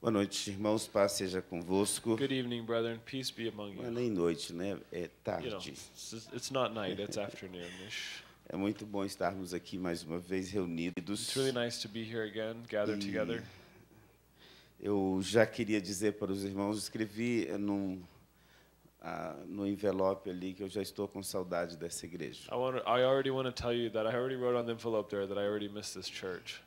Boa noite, irmãos. Paz seja convosco. Good evening, brethren. Peace be among you. Não é nem noite, né? É tarde. You know, it's not night, it's afternoon-ish. É muito bom estarmos aqui mais uma vez reunidos. It's really nice to be here again, gathered e together. Eu já queria dizer para os irmãos, escrevi num ah, no envelope ali que eu já estou com saudade dessa igreja. I, want I already want to tell you that I already wrote on the envelope there that I already miss this church.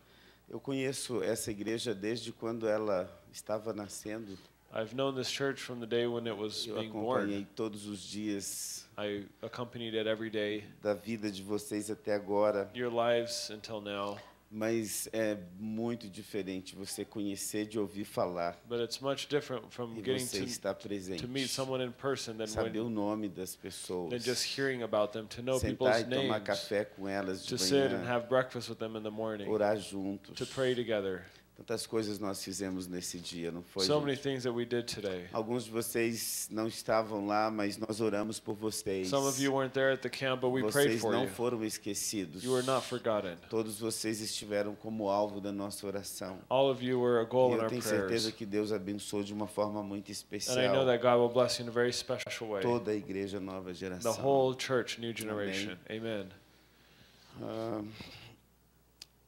Eu conheço essa igreja desde quando ela estava nascendo. I've known this church from the day when it was Eu acompanhei born. todos os dias I accompanied it every day. da vida de vocês até agora. Your lives until now mas é muito diferente você conhecer de ouvir falar. But it's much different from e getting você to, estar presente. To meet someone in person than saber when, o nome das pessoas. Than just hearing about them, to know Sentar people's e names. tomar café com elas de to manhã. To sit and have breakfast with them in the morning. Orar juntos. To pray together. Quantas coisas nós fizemos nesse dia, não foi? So many things that we did today. Alguns de vocês não estavam lá, mas nós oramos por vocês. Some of you weren't there at the camp, but we vocês prayed for não you. foram esquecidos. You were not forgotten. Todos vocês estiveram como alvo da nossa oração. All of you were a goal e in our prayers. Eu tenho certeza que Deus abençoou de uma forma muito especial. And I know that God will bless you in a very special way. Toda a igreja nova geração. The whole church, new generation. Amém. Amen. Ah,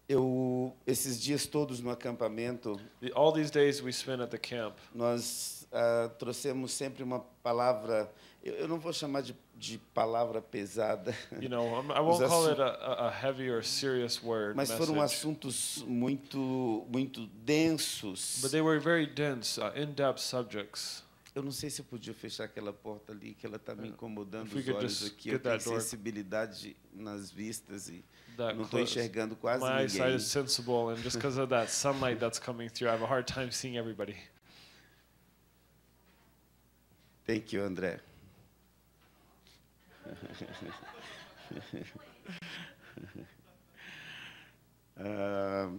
eu esses dias todos no acampamento. All these days we spent at the camp. Nós uh, trouxemos sempre uma palavra. Eu, eu não vou chamar de, de palavra pesada. You know, I won't call it a, a heavy or serious word. Mas foram message. assuntos muito muito densos. But they were very dense, uh, in-depth subjects. Eu não sei se eu podia fechar aquela porta ali, que ela está me é, incomodando os olhos aqui. Eu tenho sensibilidade nas vistas e não estou enxergando quase My ninguém. My side is sensible, and just because of that sunlight that's coming through, I have a hard time seeing everybody. Thank you, André. um, ah,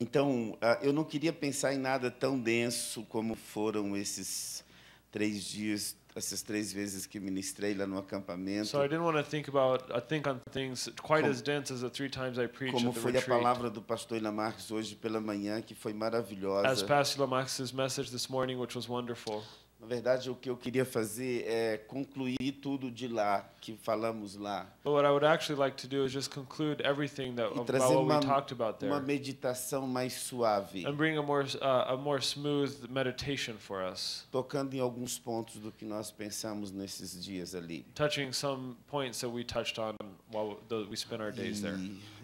então, ah, eu não queria pensar em nada tão denso como foram esses três dias, essas três vezes que ministrei lá no acampamento. So I didn't want to think about I uh, think on things quite como, as dense as the three times I preached Como foi a palavra do pastor Lamarques hoje pela manhã que foi maravilhosa. As Pastor Lamarques' message this morning which was wonderful. Na verdade, o que eu queria fazer é concluir tudo de lá que falamos lá. But what I would actually like to do is just conclude everything that e trazer uma, we talked about there. Uma meditação mais suave. And bring a more uh, a more smooth meditation for us. Tocando em alguns pontos do que nós pensamos nesses dias ali. Touching some points that we touched on while we spent our days e... there.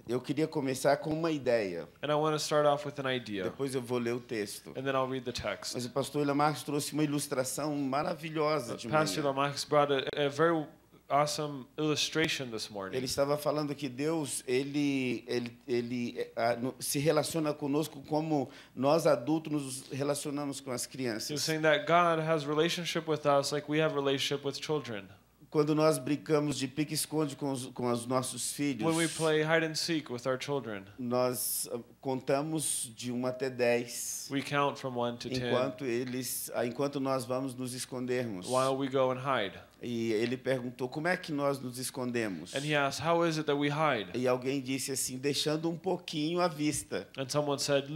Eu queria começar com uma ideia. And I want to start off with an idea. Depois eu vou ler o texto. And then I'll read the text. Mas o pastor Lamarcos trouxe uma ilustração maravilhosa de Pastor brought a, a very awesome illustration this morning. Ele estava falando que Deus ele ele ele a, no, se relaciona conosco como nós adultos nos relacionamos com as crianças. He saying that God has relationship with us like we have relationship with children. Quando nós brincamos de pique-esconde com, os- com os nossos filhos, when we play hide and seek with our children. nós ah, contamos de 1 até 10, enquanto, eles, ah, enquanto nós vamos nos escondermos. while we go and hide. E ele perguntou, como é que nós nos escondemos? And he How is it that we hide? E alguém disse assim, deixando um pouquinho à vista, And said,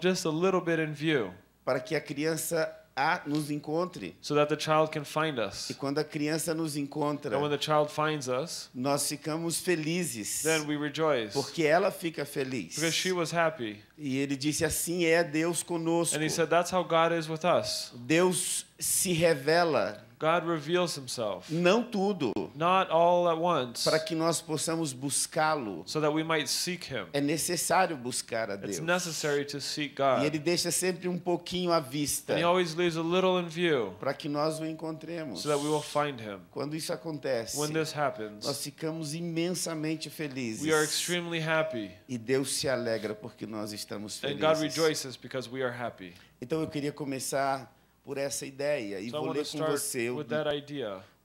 just a bit in view para que a criança a nos encontre. So that the child can find us. E quando a criança nos encontra, And when the child finds us, nós ficamos felizes. Then we rejoice. Porque ela fica feliz. Because she was happy. E ele disse assim é Deus conosco. And he said that's how God is with us. Deus se revela God reveals himself. Não tudo. Not all at once. Para que nós possamos buscá-lo. So that we might seek him. É necessário buscar a Deus. It's necessary to seek God. E ele deixa sempre um pouquinho à vista. And he always leaves a little in view. Para que nós o encontremos. So that we will find him. Quando isso acontece, When this happens, nós ficamos imensamente felizes. We are extremely happy. E Deus se alegra porque nós estamos felizes. And God rejoices because we are happy. Então eu queria começar por essa ideia. E vou ler com você o,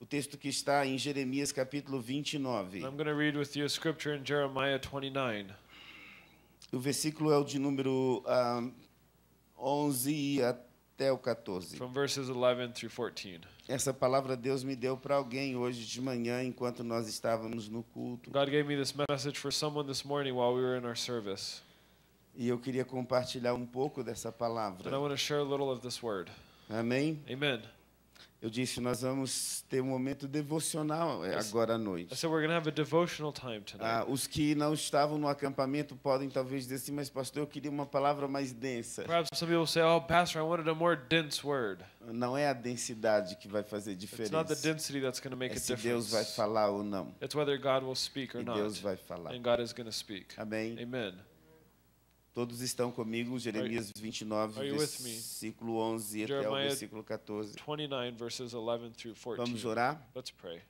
o, texto que está em Jeremias capítulo 29. I'm read with you scripture in Jeremiah 29. O versículo é o de número um, 11 até o 14. From verses 11 through 14. Essa palavra Deus me deu para alguém hoje de manhã enquanto nós estávamos no culto. God gave me this message for someone this morning while we were in our service. E eu queria compartilhar um pouco dessa palavra. And I want to share a little of this word. Amém? Amen. Eu disse, nós vamos ter um momento devocional é, agora à noite. I said we're going to have a time Ah, os que não estavam no acampamento podem talvez dizer assim, mas pastor, eu queria uma palavra mais densa. Talvez some people say, oh pastor, I queria a more dense word. Não é a densidade que vai fazer diferença. It's not the density that's going to make é a difference. se Deus vai falar ou não. It's God will speak or e not. Deus vai falar. And God is speak. Amém. Todos estão comigo, Jeremias 29, versículo 11 até o versículo 14. 29, verses Vamos orar? Let's pray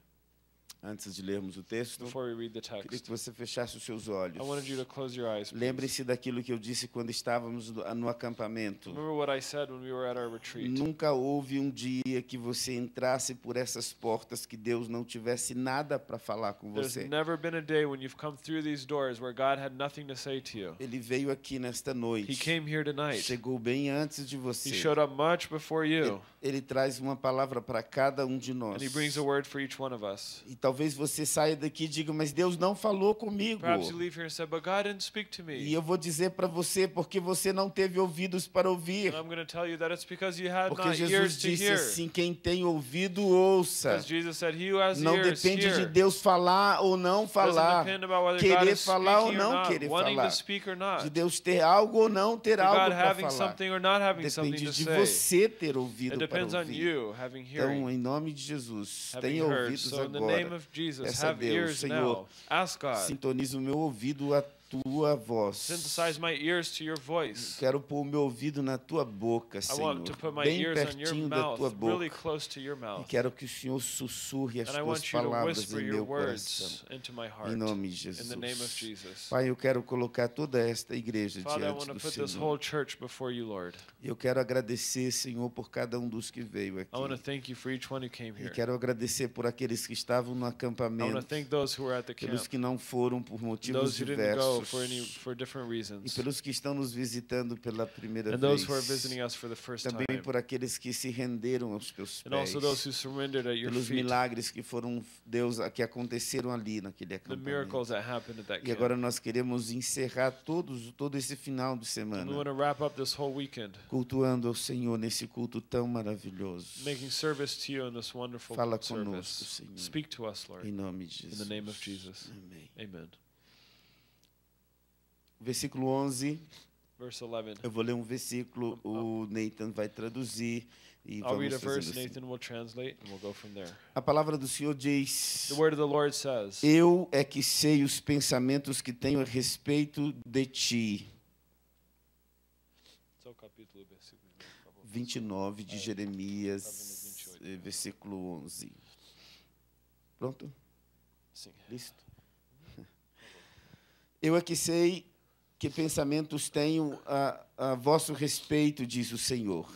antes de lermos o texto, queria que você fechasse os seus olhos. Lembre-se daquilo que eu disse quando estávamos no acampamento. We Nunca houve um dia que você entrasse por essas portas que Deus não tivesse nada para falar com você. Ele veio aqui nesta noite. Chegou bem antes de você. Ele, ele, traz uma palavra para cada um de nós. And he a word for each one of us. E então, Talvez você saia daqui e diga, mas Deus não falou comigo. e eu vou dizer para você, porque você não teve ouvidos para ouvir. Porque Jesus disse assim, quem tem ouvido, ouça. não depende de Deus falar ou não falar. Querer falar ou não querer falar. De Deus ter algo ou não ter algo para falar. Depende de você ter ouvido para ouvir. então, em nome de Jesus, tenha ouvidos agora essa a Deus, Senhor, sintonize o meu ouvido a tua voz. Quero pôr o meu ouvido na tua boca, Senhor, bem pertinho da tua boca. Really e quero que o Senhor sussurre as and tuas palavras em meu coração. em nome de Jesus. Pai, eu quero colocar toda esta igreja Father, diante do Senhor. E eu quero agradecer, Senhor, por cada um dos que veio aqui. E quero agradecer por aqueles que estavam no acampamento, pelos que não foram por motivos diversos for, any, for different reasons. E pelos que estão nos visitando pela primeira And vez. Those who us for the first Também time. por aqueles que se renderam aos teus pés. And also those who surrendered at your pelos feet. milagres que foram Deus que aconteceram ali naquele acampamento. E agora nós queremos encerrar todos todo esse final de semana. we want to wrap up this whole weekend. Cultuando o Senhor nesse culto tão maravilhoso. Making service to you in this wonderful Fala conosco, service. Senhor. Speak to us, Lord. Em nome de Jesus. In the name of Jesus. Amém. Amen versículo 11. Verse 11. Eu vou ler um versículo, o Nathan vai traduzir e I'll vamos read a verse, assim. Nathan will translate and we'll go from there. A palavra do Senhor diz: The word of the Lord says, Eu é que sei os pensamentos que tenho a respeito de ti. Só o capítulo, versículo 29 de é, tá Jeremias, eh, versículo 11. Pronto? Sim. Listo. Eu é que sei que pensamentos tenho a, a vosso respeito, diz o Senhor.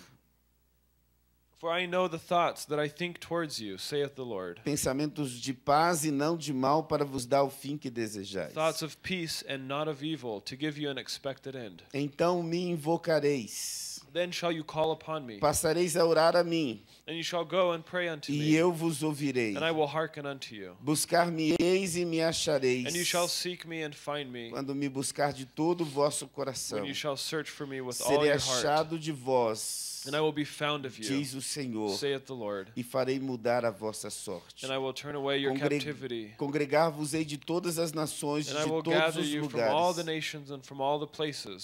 For I know the thoughts that I think towards you, saith the Lord. Pensamentos de paz e não de mal para vos dar o fim que desejais. Thoughts of peace and not of evil, to give you an expected end. Então me invocareis Then shall you call upon me. Passareis a orar a mim. And you shall go and pray unto e me. eu vos ouvirei. And I will hearken unto you. Buscar-me-eis e me achareis. And you shall seek me and find me. Quando me buscar de todo o vosso coração. When you shall search for me with Serei all your heart. achado de vós and I will be found of you, diz o Senhor, saith the Lord, e farei mudar a vossa sorte. And I will turn away your Congre captivity. Congregar-vos-ei de todas as nações, and de todos os lugares,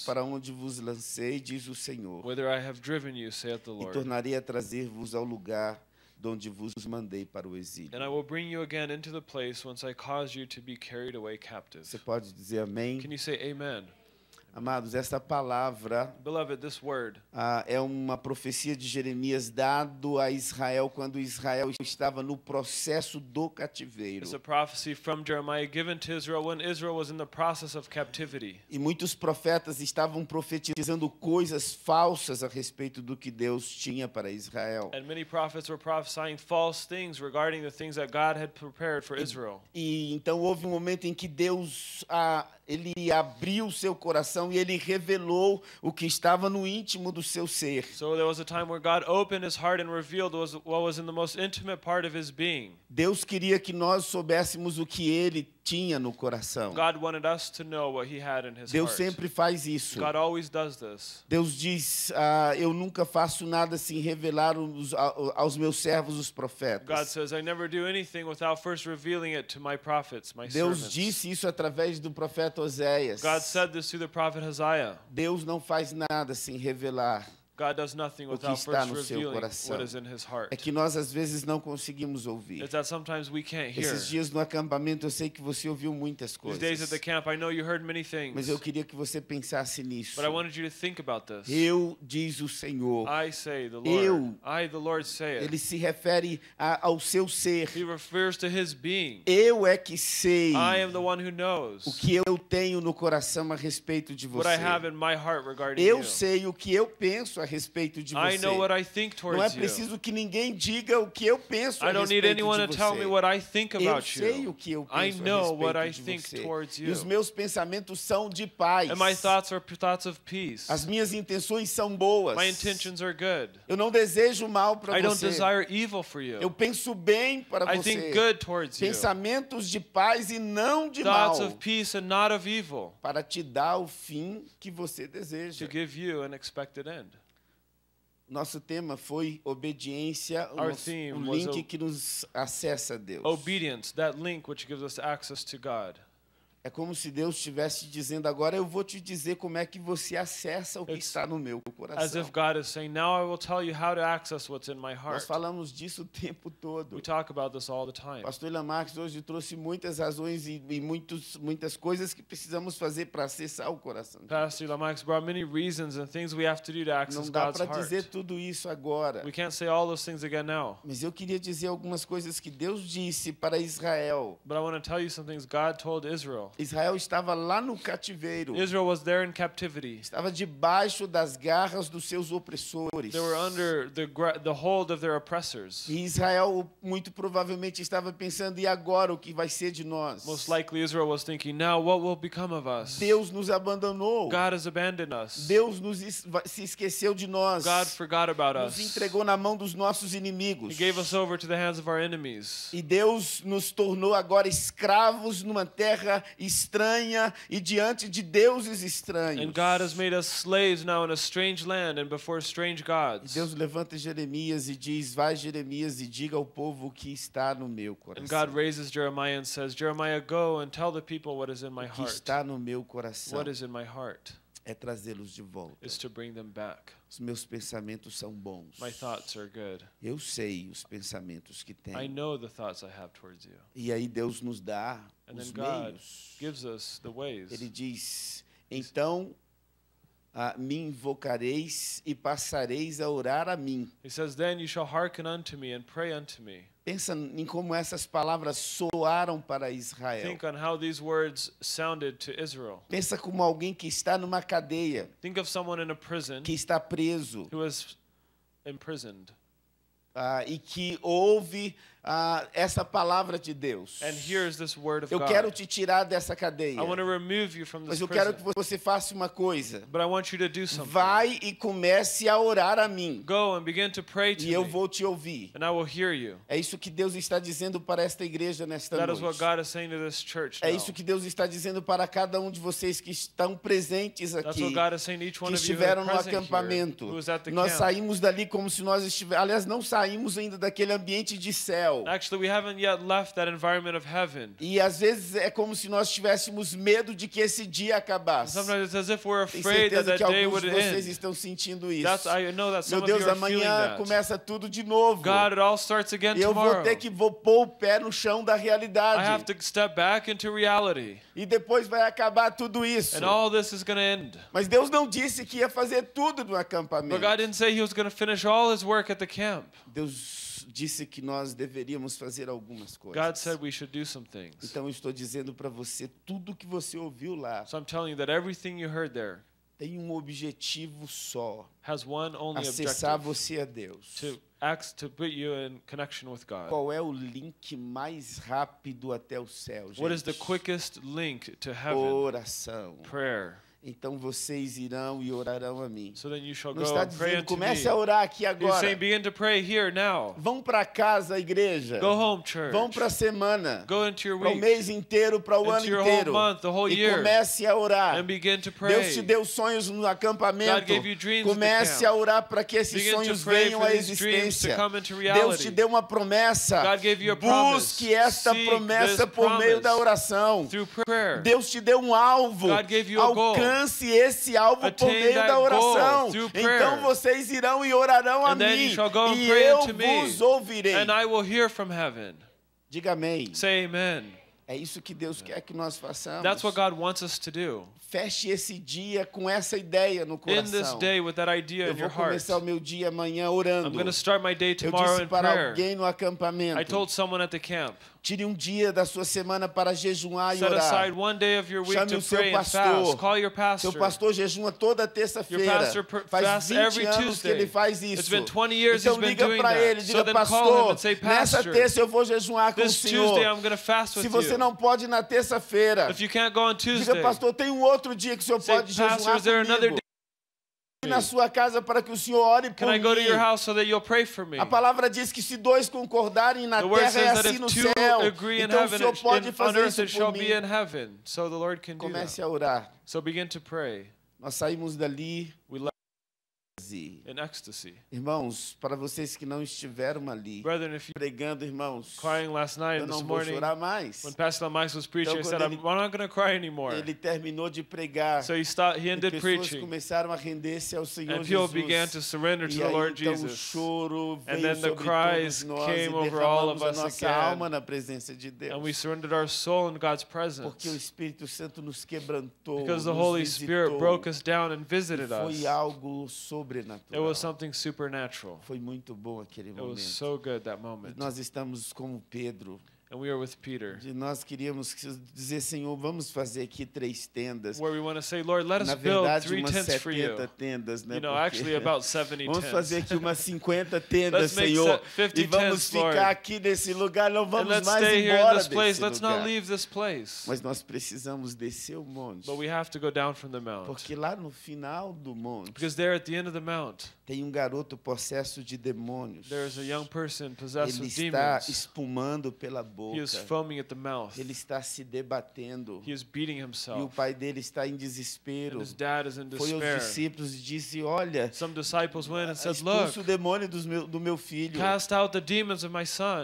para onde vos lancei, diz o Senhor, whither I have driven you, saith the Lord. e tornarei a trazer-vos ao lugar onde vos mandei para o exílio. And I will bring you again into the place whence I caused you to be carried away captive. Você pode dizer amém? Can you say amen? Amados, esta palavra Beloved, ah, é uma profecia de Jeremias dado a Israel quando Israel estava no processo do cativeiro. E muitos profetas estavam profetizando coisas falsas a respeito do que Deus tinha para Israel. E, Israel. e então houve um momento em que Deus ah, ele abriu seu coração e ele revelou o que estava no íntimo do seu ser. So there was a time where God opened his heart and revealed what was in the most intimate part of his being. Deus queria que nós soubéssemos o que ele tinha no coração. Deus sempre faz isso. Deus diz, uh, eu nunca faço nada sem revelar os, aos meus servos os profetas. Says, my prophets, my Deus disse isso através do profeta Oséias. Deus não faz nada sem revelar God does nothing o que está first no seu coração. what is in his heart. É que nós às vezes não conseguimos ouvir. that sometimes we can't hear. Esses dias no acampamento eu sei que você ouviu muitas These coisas. days at the camp, I know you heard many things, Mas eu queria que você pensasse nisso. but I wanted you to think about this. Eu diz o Senhor. I say, the Lord. Eu. I, the Lord, say it. Ele se refere a- ao seu He ser. refers to his being. Eu é que sei I am the one who knows o que eu tenho no coração a respeito de what você. I have in my heart regarding you. Eu sei o que eu penso a respeito de você. Não é preciso que ninguém diga o que eu penso a respeito de você. Eu sei o que eu penso a respeito de você. E os meus pensamentos são de paz. As minhas intenções são boas. Eu não desejo mal para você. Eu penso bem para você. Pensamentos de paz e não de mal. Para te dar o fim que você deseja. To give you an expected end nosso tema foi obediência, Our o um link que nos acessa a Deus. Obedience, that link which gives us access to God. É como se Deus estivesse dizendo agora, eu vou te dizer como é que você acessa o que It's está no meu coração. As if God is saying, now I will tell you how to access what's in my heart. Nós falamos disso o tempo todo. We talk about this all the time. Pastor Lamarck hoje trouxe muitas razões e, e muitos, muitas coisas que precisamos fazer para acessar o coração. Pastor Lamarck brought many reasons and things we have to do to access Não dá para dizer tudo isso agora. We can't say all those things again now. Mas eu queria dizer algumas coisas que Deus disse para Israel. But I want to tell you some things God told Israel. Israel. estava lá no cativeiro. Israel was there in captivity. Estava debaixo das garras dos seus opressores. They were under the, the hold of their oppressors. E Israel muito provavelmente estava pensando e agora o que vai ser de nós? Most likely Israel was thinking now what will become of us? Deus nos abandonou. God has abandoned us. Deus nos se esqueceu de nós. God forgot about us. Nos entregou na mão dos nossos inimigos. He gave us over to the hands of our enemies. E Deus nos tornou agora escravos numa terra estranha e diante de deuses estranhos. And God has made us slaves now in a strange land and before strange gods. E Deus levanta Jeremias e diz: Vai Jeremias e diga ao povo o que está no meu coração. And God raises Jeremiah and says, Jeremiah, go and tell the people what is in my heart. O que está no meu coração. What is in my heart é trazê-los de volta. Os meus pensamentos são bons. Eu sei os pensamentos que tenho. E aí Deus nos dá And os meios. Ele diz: "Então a me invocareis e passareis a orar a mim." He says, "Then you shall hearken unto me and pray unto me." Pensa em como essas palavras soaram para Israel. Think on how these words sounded to Israel. Pensa como alguém que está numa cadeia. Think of someone in a prison. Que está preso. Who imprisoned. Uh, e que ouve uh, essa palavra de Deus. eu God. quero te tirar dessa cadeia. Mas eu prison. quero que você faça uma coisa. Vai e comece a orar a mim. To to e eu vou te ouvir. É isso que Deus está dizendo para esta igreja nesta That noite. É isso que Deus está dizendo para cada um de vocês que estão presentes aqui. que estiveram no acampamento. Nós camp. saímos dali como se nós estivéssemos, aliás, não saímos ainda daquele ambiente de céu céu. Actually, we haven't yet left that environment of heaven. E às vezes é como se nós tivéssemos medo de que esse dia acabasse. Sometimes it's as if we're afraid that, that day would end. alguns vocês estão sentindo isso. That's, I know that some Meu Deus, of you amanhã começa tudo de novo. God, it all starts again Eu tomorrow. vou ter que vou pôr o pé no chão da realidade. I have to step back into reality. E depois vai acabar tudo isso. And all this is going to end. Mas Deus não disse que ia fazer tudo no acampamento. But God didn't say he was going to finish all his work at the camp. Deus disse que nós deveríamos fazer algumas coisas. God said we should do some things. Então eu estou dizendo para você tudo que você ouviu lá. So I'm telling you that everything you heard there tem um objetivo só. Has one only acessar você a Deus. To acts to put you in connection with God. Qual é o link mais rápido até o céu, gente? What is the quickest link to heaven? Oração. Prayer então vocês irão e orarão a mim. So Não está dizendo, comece a orar aqui agora. Vão para casa, igreja. Go home, church. Vão para a semana. Go into your week. Para o mês inteiro, para o ano inteiro. Month, e year. comece a orar. Deus te deu sonhos no acampamento. comece a orar para que esses begin sonhos venham à existência. Deus te deu uma promessa. Busque esta Seek promessa por meio da oração. Deus te deu um alvo. God gave you a goal alcance esse alvo por meio da oração. Então vocês irão e orarão a mim, e eu vos ouvirei. Diga amém. Say amen. É isso que Deus quer que nós façamos. That's what God wants us to do. Feche esse dia com essa ideia no coração. In this day with that idea Eu vou começar o meu dia amanhã orando. I'm start my day tomorrow Eu disse para alguém no acampamento. I told someone at the camp. Tire um dia da sua semana para jejuar e orar. Chame o seu pastor. Seu pastor jejuma toda terça-feira. Faz 20 anos que ele faz isso. Então liga para ele, diga, pastor, nessa terça eu vou jejuar com o Senhor. Se você não pode na terça-feira, diga, pastor, tem um outro dia que o senhor pode jejuar comigo na sua casa para que o Senhor ore por mim. So a palavra diz que se dois concordarem na terra é assim no céu. Então o Senhor pode fazer isso por mim. So Comece a orar. So Nós saímos dali êxtase. In ecstasy. Irmãos, para vocês que não estiveram ali Brethren, if you pregando, irmãos, crying last night eu não this vou morning, chorar mais. When Pastor Mike was preaching, então, I said, ele, I'm not going to cry anymore. Ele terminou de pregar. So he start, he ended pessoas preaching. começaram a render-se ao Senhor and Jesus. People began to surrender to e aí, the Lord então, Jesus. choro and then the cries came over all of us again. na presença de Deus. And we surrendered our soul in God's presence. Porque o Espírito Santo nos quebrantou, Because the Holy Spirit broke us down and visited us. Foi algo sobre sobrenatural. It was something supernatural. Foi muito bom aquele momento. It was so good that moment. nós estamos como Pedro. And we are with Peter. E nós queríamos dizer, Senhor, vamos fazer aqui três tendas. Where we want to say, Lord, let us Na verdade, build three tents for you. tendas, né? You know, actually about 70 vamos fazer aqui umas 50 tendas, Senhor. e vamos ficar Lord. aqui nesse lugar, não vamos mais embora desse place. Let's lugar. Not leave this place. Mas nós precisamos descer o monte. But we have to go down from the mount. Porque lá no final do monte. Because there at the end of the mount. Tem um garoto possesso de demônios. Ele está espumando pela boca. Ele está se debatendo. E o pai dele está em desespero. Foi aos discípulos e disse, olha, Some disciples went expulsa o demônio do meu, filho.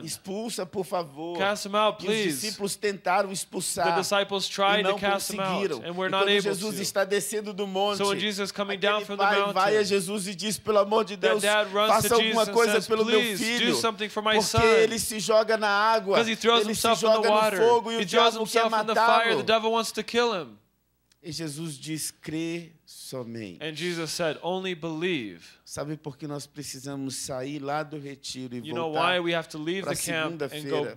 Expulsa, por favor. Cast out, please. os discípulos tentaram expulsar. The disciples tried e não to cast conseguiram. Out, and we're e quando Jesus está descendo do monte, so Jesus down from the mountain, vai a Jesus e diz, pelo amor de Deus, faça alguma coisa pelo meu filho. Porque ele se joga na água, ele se joga no fogo e o diabo quer matá-lo. E Jesus diz: crê somente. And Jesus said, only believe. Sabe por que nós precisamos sair lá do retiro e voltar para segunda-feira?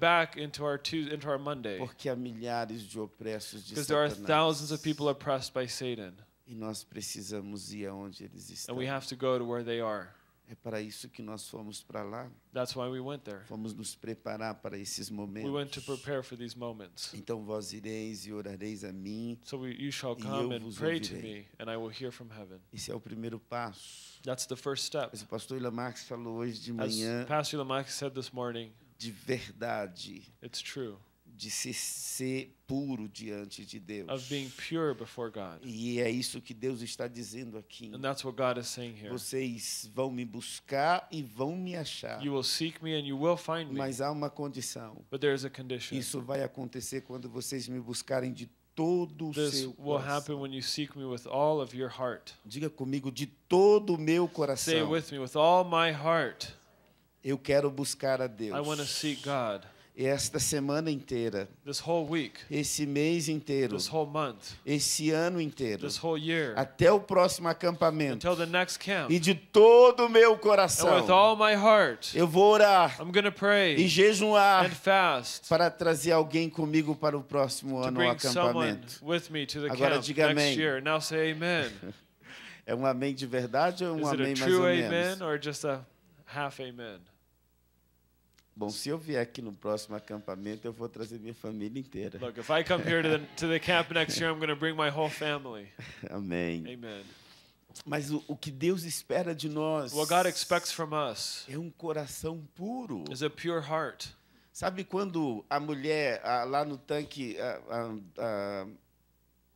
Porque há milhares de opressos de Satanás. Because there are thousands of people oppressed by Satan. E nós precisamos ir aonde eles estão. And we have to go to where they are. É para isso que nós fomos para lá. That's why we went there. Fomos nos preparar para esses momentos. We went to prepare for these moments. Então vós ireis e orareis a mim. So we, you shall come and pray to me, and I will hear from heaven. Esse é o primeiro passo. That's the first step. o pastor Ilamarx falou hoje de manhã. As Pastor said this morning. De verdade. It's true de se ser puro diante de Deus. E é isso que Deus está dizendo aqui. Vocês vão me buscar e vão me achar. Me Mas há uma condição. Isso vai acontecer quando vocês me buscarem de todo o seu will coração. happen when you seek me with all of your heart. Diga comigo de todo o meu coração. Say with me with all my heart. Eu quero buscar a Deus. I want to seek God esta semana inteira, week, esse mês inteiro, month, esse ano inteiro, year, até o próximo acampamento, camp, e de todo o meu coração, heart, eu vou orar e jejuar fast, para trazer alguém comigo para o próximo ano o acampamento. Agora camp diga amém. é um amém de verdade ou um amém mais ou menos? Bom, se eu vier aqui no próximo acampamento, eu vou trazer minha família inteira. Look, if I come here to the, to the camp next year, I'm going to bring my whole family. Amém. Amen. Mas o, o, que Deus espera de nós What God expects from us é um coração puro. Is a pure heart. Sabe quando a mulher a, lá no tanque a, a,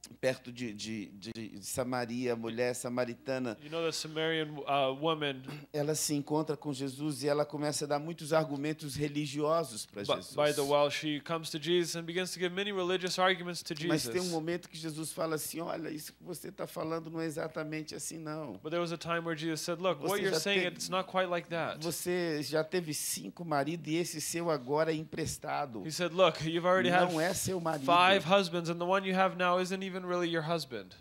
perto de, de, de, Samaria, a mulher samaritana. You know, Samarian, uh, woman, ela se encontra com Jesus e ela começa a dar muitos argumentos religiosos para Jesus. By the while she comes to Jesus and begins to give many religious arguments to Jesus. Mas tem um momento que Jesus fala assim, olha, isso que você está falando não é exatamente assim não. But there was a time where Jesus said, look, what you're saying it's not quite like that. Você já teve cinco maridos e esse seu agora é emprestado. He said, look, you've already não had é seu marido. five husbands and the one you have now isn't even even really your husband.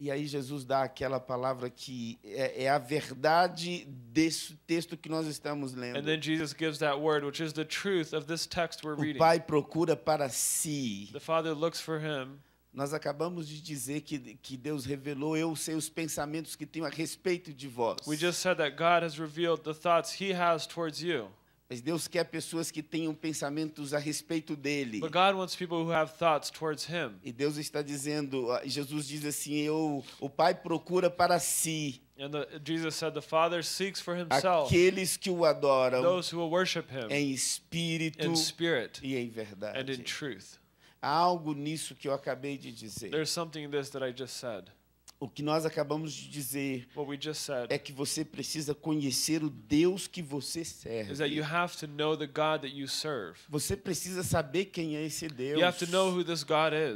E aí Jesus dá aquela palavra que é, é, a verdade desse texto que nós estamos lendo. And then Jesus gives that word, which is the truth of this text we're reading. O pai procura para si. The father looks for him. Nós acabamos de dizer que, que Deus revelou eu sei os pensamentos que tenho a respeito de vós. We just said that God has revealed the thoughts he has towards you. Mas Deus quer pessoas que tenham pensamentos a respeito dele. But God wants people who have thoughts towards him. E Deus está dizendo, ah, Jesus diz assim, eu, o Pai procura para si. And the, Jesus said the Father seeks for himself. Aqueles que o adoram. Those who will worship him. Em espírito in spirit, e em verdade. And in truth. Há algo nisso que eu acabei de dizer. There's something in this that I just said o que nós acabamos de dizer é que você precisa conhecer o Deus que você serve. Você precisa saber quem é esse Deus.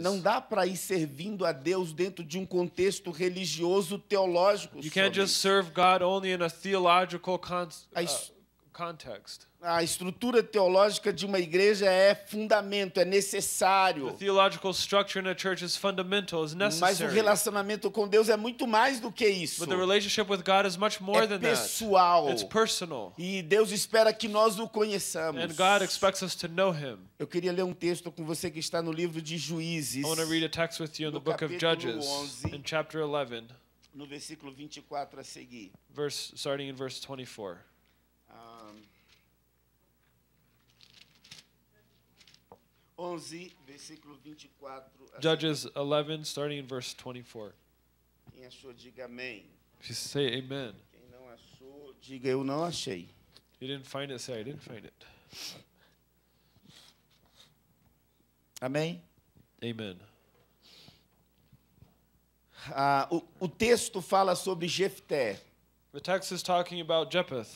Não dá para ir servindo a Deus dentro de um contexto religioso teológico. You can't just serve God only in a theological context context. A estrutura teológica de uma igreja é fundamento, é necessário. The theological structure in a church is fundamental, is necessary. Mas o relacionamento com Deus é muito mais do que isso. But the relationship with God is much more é than pessoal. that. It's personal. E Deus espera que nós o conheçamos. And God expects us to know him. Eu queria ler um texto com você que está no livro de Juízes. I want to read a text with you in the book of Judges 11, in chapter 11. No versículo 24 a seguir. Verse starting in verse 24. 11, versículo 24. Judges 11, starting in verse 24. Quem achou, diga amém. If you say amen. Quem não achou, diga eu não achei. You didn't find it, say I didn't find it. Amém? Amen. Ah, o, o texto fala sobre Jefté. The text is talking about Jephthah.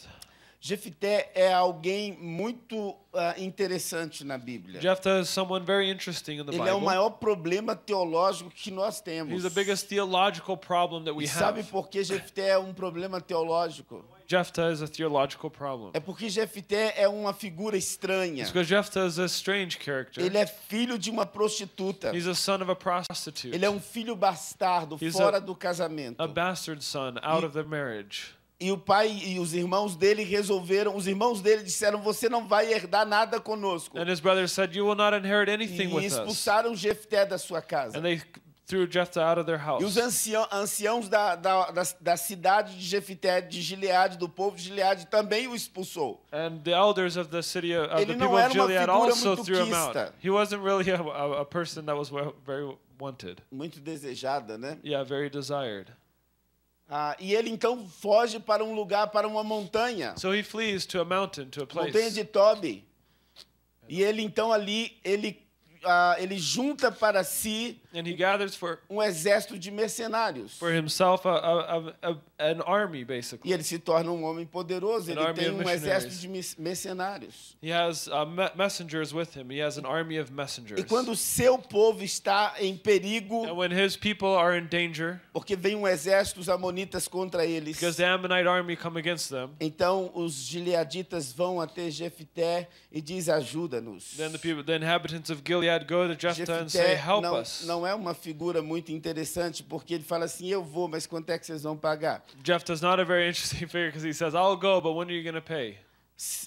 Jefté é alguém muito uh, interessante na Bíblia. Jephthah is someone very interesting in the Ele Bible. é o maior problema teológico que nós temos. He's the biggest theological problem that we e sabe por que Jefté é um problema teológico? Jephthah is a theological problem. É porque Jefté é uma figura estranha. It's because Jephthah is a strange character. Ele é filho de uma prostituta. He's a son of a prostitute. Ele é um filho bastardo He's fora a, do casamento. A bastard son out e, of the marriage. E o pai e os irmãos dele resolveram, os irmãos dele disseram: "Você não vai herdar nada conosco." And his brothers said, "You will not inherit anything e with us." E expulsaram Jefté da sua casa. And they threw Jephthah out of their house. E os ancião, anciãos da, da, da, da, cidade de Jefté, de Gileade, do povo de Gileade, também o expulsou. And the elders of the city of, of Ele the people of Gilead also threw him out. He wasn't really a, a person that was very wanted. Muito desejada, né? Yeah, very desired. Uh, e ele então foge para um lugar, para uma montanha. So he flees to a mountain, to a place. Montanha de Tobi. E ele então ali ele uh, ele junta para si And he gathers for um exército de mercenários. For himself a, a, a, an army basically. E ele se torna um homem poderoso, an ele tem um exército de mercenários. He has uh, messengers with him. He has an army of messengers. E quando o seu povo está em perigo, And when his people are in danger, porque vem um exército amonitas contra eles. Because the Ammonite army come against them. Então os gileaditas vão até Jefté e diz ajuda-nos. Then the people the inhabitants of Gilead go to Jephthah and say help não, us. Não não é uma figura muito interessante porque ele fala assim, eu vou, mas quanto é que vocês vão pagar? Jeff does not a very interesting figure because he says, I'll go, but when are you going to pay?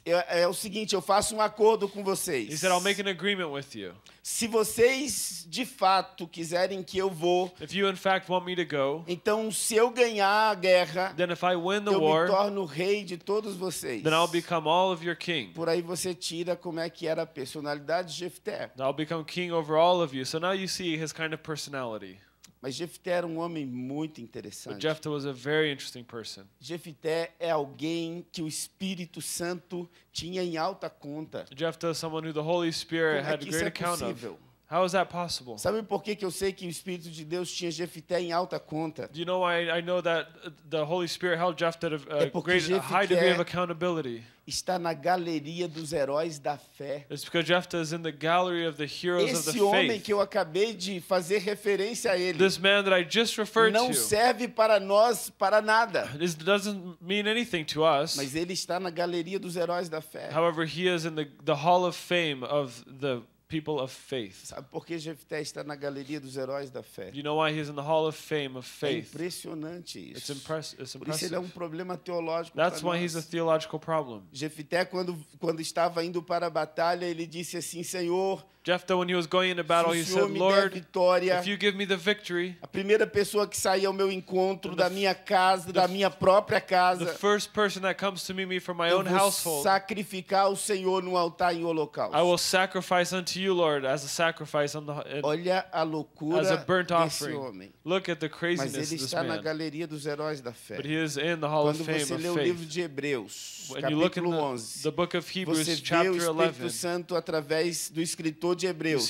É, é o seguinte, eu faço um acordo com vocês. He said, I'll make an agreement with you. Se vocês de fato quiserem que eu vou, if you in fact want me to go, então se eu ganhar a guerra, then if I win the eu war, me torno rei de todos vocês. Then I'll become all of your king. Por aí você tira como é que era a personalidade de Jefté. I'll become king over all of you. So now you see his kind of personality. Mas Jefté era um homem muito interessante. Jefté Jephthah was a very interesting person. Jefté é alguém que o Espírito Santo tinha em alta conta. Jefté is é someone who the Holy Spirit é had é great account of. How is that possible? Sabe por que, que eu sei que o Espírito de Deus tinha Jefité em alta conta? Do you know I, I know that the Holy Spirit held Jephthah a, a é great Jefité high degree of accountability. Está na galeria dos heróis da fé. It's because Jephthah is in the gallery of the heroes Esse of the faith. Esse homem que eu acabei de fazer referência a ele. This man that I just referred não to. Não serve para nós para nada. This doesn't mean anything to us. Mas ele está na galeria dos heróis da fé. However, he is in the, the hall of fame of the people of faith. Sabe por que Jefté está na galeria dos heróis da fé? You know why he's in the hall of fame of é faith. É impressionante isso. It's impress it's impressive. isso é um problema teológico. That's why nós. he's a theological problem. Jefté quando quando estava indo para a batalha, ele disse assim: "Senhor, Jephthah, when he was going into battle, he said, Lord, vitória, if you give me the victory, a primeira pessoa que sair ao meu encontro da minha casa, da minha própria casa, the first person that comes to meet me from my own household, sacrificar o Senhor no altar em holocausto. I will sacrifice unto you, Lord, as a sacrifice on the, in, Olha a loucura as a burnt offering. Homem. Look at the craziness Mas ele está na galeria dos heróis da fé. But he is in the Hall Quando of Fame você lê o livro de Hebreus, capítulo the, 11, the book of Hebrews, você vê o Espírito Santo através do escritor de Hebreus,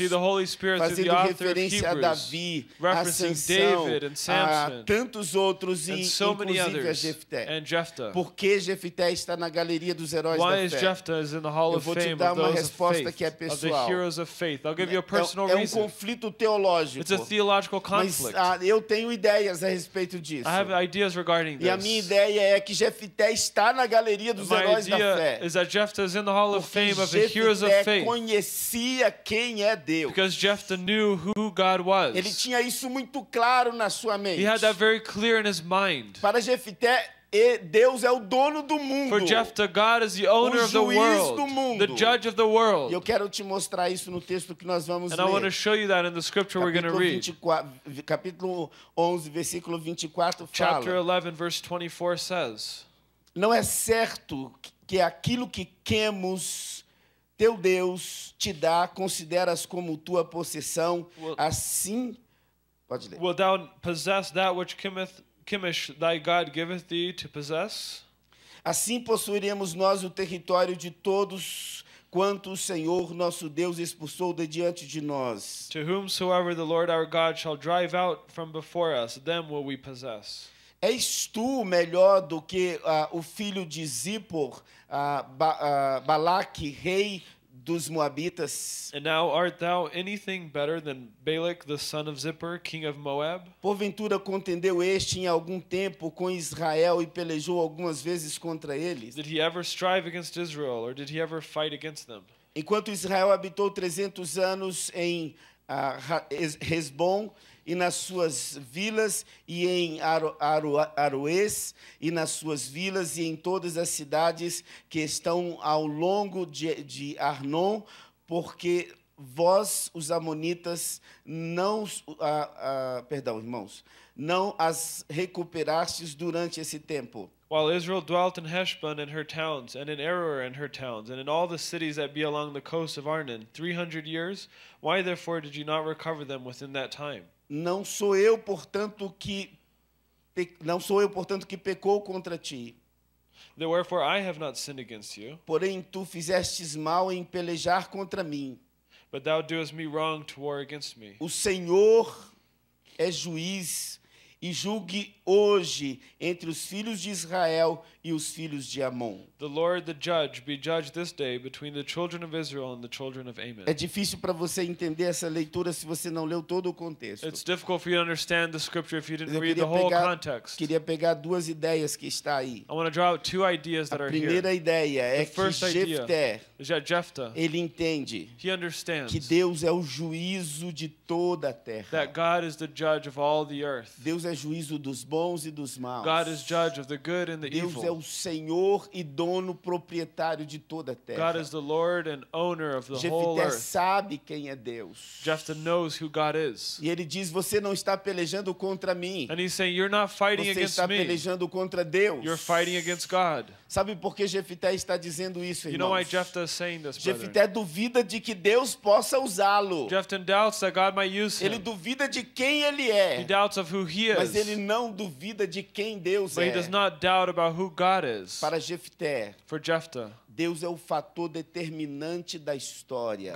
fazendo referência Hebrews, a Davi, a Sansão, a tantos outros, e so inclusive a Jefté. Jephthah. Por que Jefté está na galeria dos heróis Why da fé? Eu vou te dar uma resposta que é pessoal. É, é um conflito teológico. It's a conflito teológico eu tenho ideias a respeito disso. I have ideas regarding this. E a minha ideia é que Jefté está na galeria dos My heróis da fé. Is that Jephthah is in the Hall of Fame of the heroes of faith. conhecia quem é Deus. Because Jephthah knew who God was. Ele tinha isso muito claro na sua mente. He had that very clear in his mind. Para Jefté Deus é o dono do mundo. For Jephthah, God is the owner of the world, do mundo. the judge of the world. E eu quero te mostrar isso no texto que nós vamos And ler. And I want to show you that in the scripture capítulo we're going to read. 24, capítulo 11, versículo 24 fala. Chapter 11 verse 24 says. Não é certo que aquilo que queremos, teu Deus te dá, consideras como tua possessão, assim Pode ler. Will thou possess that which cometh thy God giveth thee to possess. Assim possuiremos nós o território de todos quanto o Senhor nosso Deus expulsou de diante de nós. To whomsoever the Lord our God shall drive out from before us, them will we possess. És tu melhor do que uh, o filho de Zippor, uh, ba uh, Balaque, rei dos Moabitas. And now art thou anything better than Balak the son of Zippor, king of Moab? Porventura contendeu este em algum tempo com Israel e pelejou algumas vezes contra eles? Did he ever strive against Israel or did he ever fight against them? Enquanto Israel habitou 300 anos em uh, Hezbon, e nas suas vilas, e em Aro, Aro, Aroês, e nas suas vilas, e em todas as cidades que estão ao longo de, de Arnon, porque vós, os amonitas, não, ah, ah, perdão, irmãos, não as recuperastes durante esse tempo. While Israel dwelt in Heshbon and her towns, and in Arar and her towns, and in all the cities that be along the coast of Arnon, three hundred years, why therefore did you not recover them within that time? Não sou eu, portanto, que não sou eu, portanto, que pecou contra ti. Therefore I have not sinned against you. Porém tu fizestes mal em pelejar contra mim. But thou doest me wrong to war against me. O Senhor é juiz e julgue hoje entre os filhos de Israel e os filhos de Amon. The Lord the judge be judged this day between the children of Israel and the children of Ammon. É difícil para você entender essa leitura se você não leu todo o contexto. It's difficult for you to understand the scripture if you didn't read the whole pegar, context. Queria pegar duas ideias que está aí. I want to draw out two ideas that are here. A primeira ideia é que Jefté Jephthah, ele entende que Deus é o juízo de toda a terra. Deus é juízo dos bons e dos maus. Deus é o Senhor e dono proprietário de toda a terra. God is the Lord and owner of the Jephthah whole earth. sabe quem é Deus. Jephthah knows who God is. E ele diz: você não está pelejando contra mim. And he's saying, You're not fighting você against está me. pelejando contra Deus. You're fighting against God. Sabe por que Jephthah está dizendo isso, irmãos? You know why Jephthah Jefté duvida de que Deus possa usá-lo. Ele duvida de quem ele é. Mas ele não duvida de quem Deus é. Para Jefté. Deus é o fator determinante da história.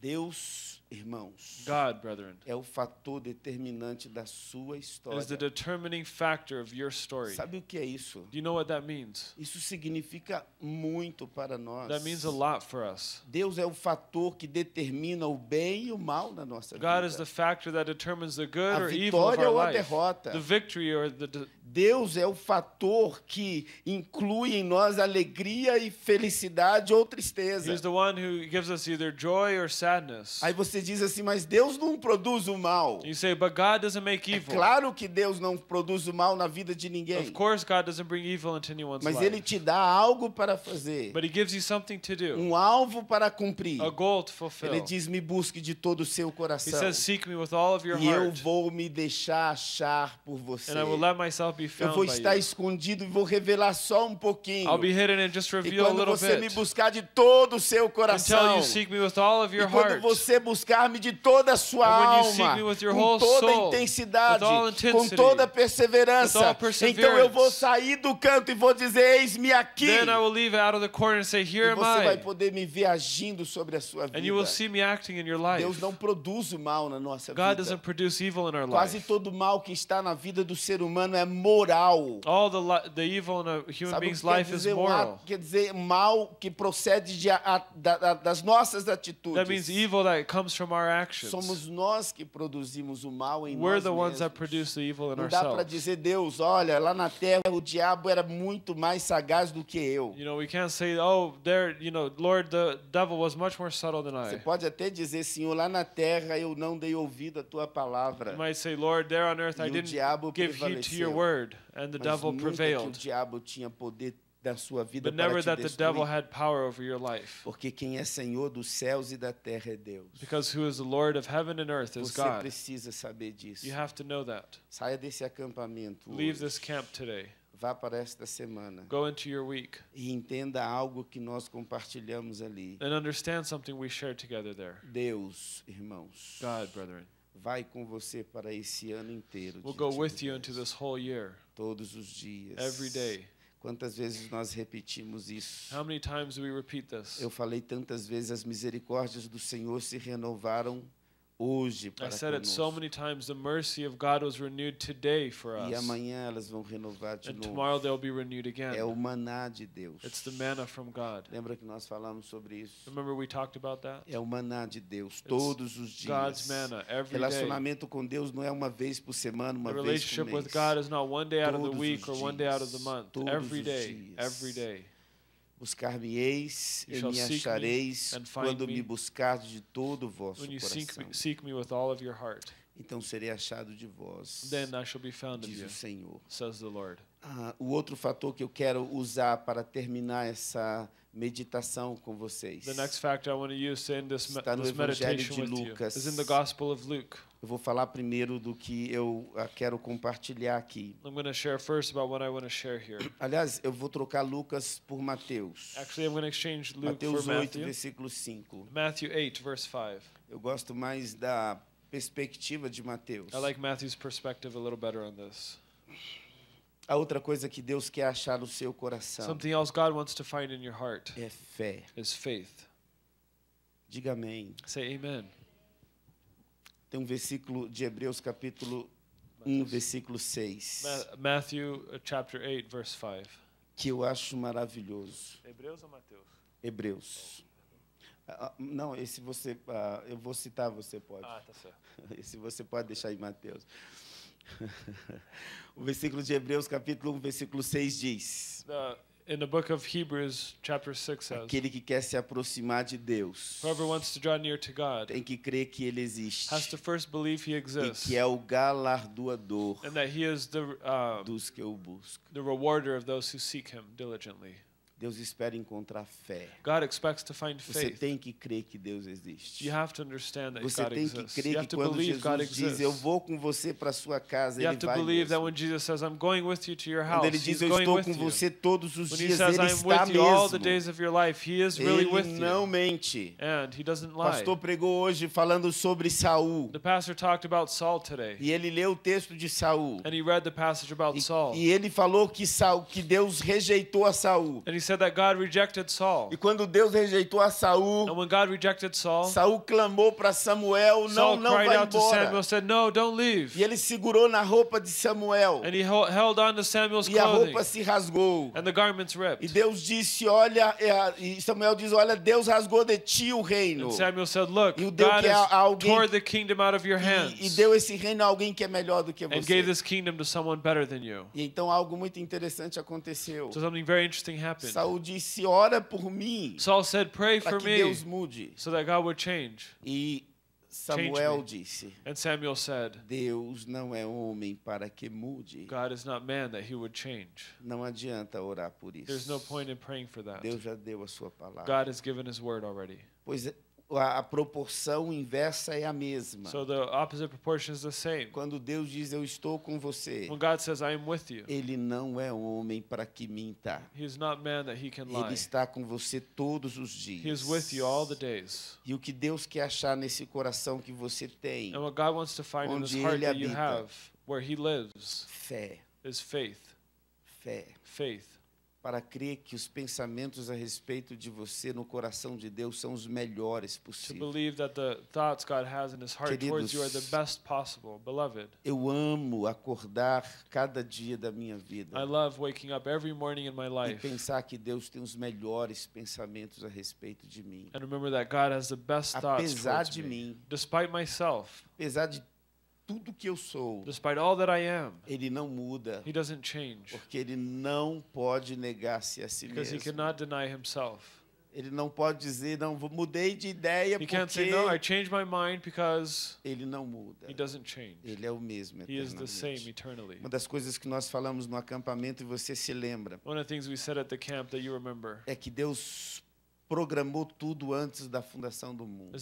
Deus irmãos, God, brethren, é o fator determinante da sua história. Is the determining factor of your story. Sabe o que é isso? Do you know what that means? Isso significa muito para nós. That means a lot for us. Deus é o fator que determina o bem e o mal na nossa God vida. God is the factor that determines the good a or evil of our life. A vitória ou a derrota. The victory or the Deus é o fator que inclui em nós alegria e felicidade ou tristeza. He's the one who gives us either joy or sadness. Aí você diz assim, mas Deus não produz o mal. You say, but God doesn't make é evil. É claro que Deus não produz o mal na vida de ninguém. Of course God doesn't bring evil into anyone's mas life. Mas ele te dá algo para fazer. But he gives you something to do. Um alvo para cumprir. A goal to fulfill. Ele diz, me busque de todo o seu coração. He says, seek me with all of your heart. E eu vou me deixar achar por você. And I will let myself eu vou estar escondido e vou revelar só um pouquinho. e quando você me buscar de todo o seu coração, e quando você buscar-me de toda a sua alma, com toda a intensidade, com toda a perseverança, então eu vou sair do canto e vou dizer: Eis-me aqui. Then I will leave out of the corner and say, Here am I. Você vai poder me ver agindo sobre a sua vida. And you will see me acting in your life. Deus não produz o mal na nossa vida. God doesn't produce evil in our life. Quase todo mal que está na vida do ser humano é moral. All the, the evil in a human Sabe being's life is moral. quer dizer mal que procede de, a, da, da, das nossas atitudes. That means evil that comes from our actions. Somos nós que produzimos o mal em We're nós the mesmos. ones that produce the evil in Não dá para dizer Deus, olha, lá na terra o diabo era muito mais sagaz do que eu. You know, we can't say, oh, there, you know, Lord, the devil was much more subtle than I. Você pode até dizer, Senhor, lá na terra eu não dei ouvido à tua palavra. You might say, Lord, there on earth I didn't give heed to your word heard, and the Mas devil prevailed. Que o diabo tinha poder da sua vida But never that the devil had power over your life. Porque quem é Senhor dos céus e da terra é Deus. Because who is the Lord of heaven and earth is Você God. Você precisa saber disso. You have to know that. Saia desse acampamento. Leave hoje. this camp today. Vá para esta semana. Go into your week. E entenda algo que nós compartilhamos ali. And understand something we shared together there. Deus, irmãos. God, brethren vai com você para esse ano inteiro. We'll go with you into this whole year. Todos os dias. Every day. Quantas vezes nós repetimos isso? How many times we repeat this? Eu falei tantas vezes as misericórdias do Senhor se renovaram hoje para I said conosco. it so many times. The mercy of God was renewed today for us. E amanhã elas vão renovar de and novo. tomorrow they'll be renewed again. É o maná de Deus. It's the manna from God. Lembra que nós falamos sobre isso? Remember we talked about that? É o maná de Deus It's todos os dias. God's manna every Relacionamento com Deus não é uma vez por semana, uma vez por mês. relationship with God is not one day todos out of the week or one day out of the month. Todos every day, dias. every day. Buscar-me-eis e me achareis quando me buscardes de todo o vosso coração. Então serei achado de vós, diz o Senhor. Ah, o outro fator que eu quero usar para terminar essa meditação com vocês está no Evangelho de Lucas. Eu vou falar primeiro do que eu ah, quero compartilhar aqui. Aliás, eu vou trocar Lucas por Mateus. Actually, I'm going to exchange Luke Mateus 8, Matthew. versículo 5. Matthew 8, verse 5. Eu gosto mais da perspectiva de Mateus. I like Matthew's perspective a little better on this. A outra coisa que Deus quer achar no seu coração. Something else God wants to find in your heart. É fé. Is faith. Diga amém. Say amen tem um versículo de Hebreus capítulo 1, versículo 6. Matthew uh, chapter 8 verse 5. Que eu acho maravilhoso. Hebreus ou Mateus? Hebreus. Ah, ah, não, esse você, ah, eu vou citar, você pode. Ah, tá certo. Esse você pode deixar em Mateus. o versículo de Hebreus capítulo 1, versículo 6 diz: uh, in the book of Hebrews, chapter 6 says, Aquele que quer se aproximar de Deus whoever wants to draw near to God tem que crer que ele existe has to first believe he exists. e que é o galardoador and that he is the, uh, dos que o buscam. the rewarder of those who seek him diligently. Deus espera encontrar fé. Você tem que crer que Deus existe. você tem que crer que quando Jesus diz, eu vou com você para sua casa, you Ele vai quando Ele diz, eu estou com você todos os when dias, says, Ele está mesmo. Life, really ele não mente. O pastor pregou hoje falando sobre Saul. E ele leu o texto de Saul. E, e, ele falou que, Saul, que Deus rejeitou a Saul. And he said, e quando Deus rejeitou a Saul, Saul, Saul clamou para Samuel, não, não vai embora. to Samuel, Said, no, don't leave. e ele segurou na roupa de Samuel. And he held on to Samuel's clothing. e a roupa se rasgou. And the garments ripped. E Deus disse, olha, é e Samuel diz, olha, Deus rasgou de ti o reino. And Samuel said, look, e Deus God é has alguém, tore the kingdom out of your hands. E, e deu esse reino a alguém que é melhor do que você. And gave this kingdom to someone better than you. E então algo muito interessante aconteceu. So something very interesting happened. Saul disse, ora por mim. Saul said, pray for me. Deus mude. So that God would change. E Samuel disse. And Samuel said, Deus não é homem para que mude. God is not man that he would change. Não adianta orar por isso. There's no point in praying for that. Deus já deu a sua palavra. God has given his word already. Pois é, a proporção inversa é a mesma. So the opposite proportion is the same. Quando Deus diz eu estou com você, When God says, I am with you, ele não é homem para que minta. He is not man that he can lie. Ele está com você todos os dias. He is with you all the days. E o que Deus quer achar nesse coração que você tem, And what God wants to find onde in this heart ele that habita, you have, where he lives, fé. Is faith. Fé. Faith para crer que os pensamentos a respeito de você no coração de Deus são os melhores possíveis. Queridos, Eu amo acordar cada dia da minha vida. E pensar que Deus tem os melhores pensamentos a respeito de mim. Apesar de mim. Apesar de tudo que eu sou, despite all that I am, ele não muda. He doesn't change. Porque ele não pode negar-se a si mesmo. he cannot deny himself. Ele não pode dizer não, mudei de ideia he porque say, no, I changed my mind because ele não muda. He doesn't change. Ele é o mesmo eternamente. is the same eternally. Uma das coisas que nós falamos no acampamento e você se lembra. One of the things we said at the camp that you remember. É que Deus programou tudo antes da fundação do mundo.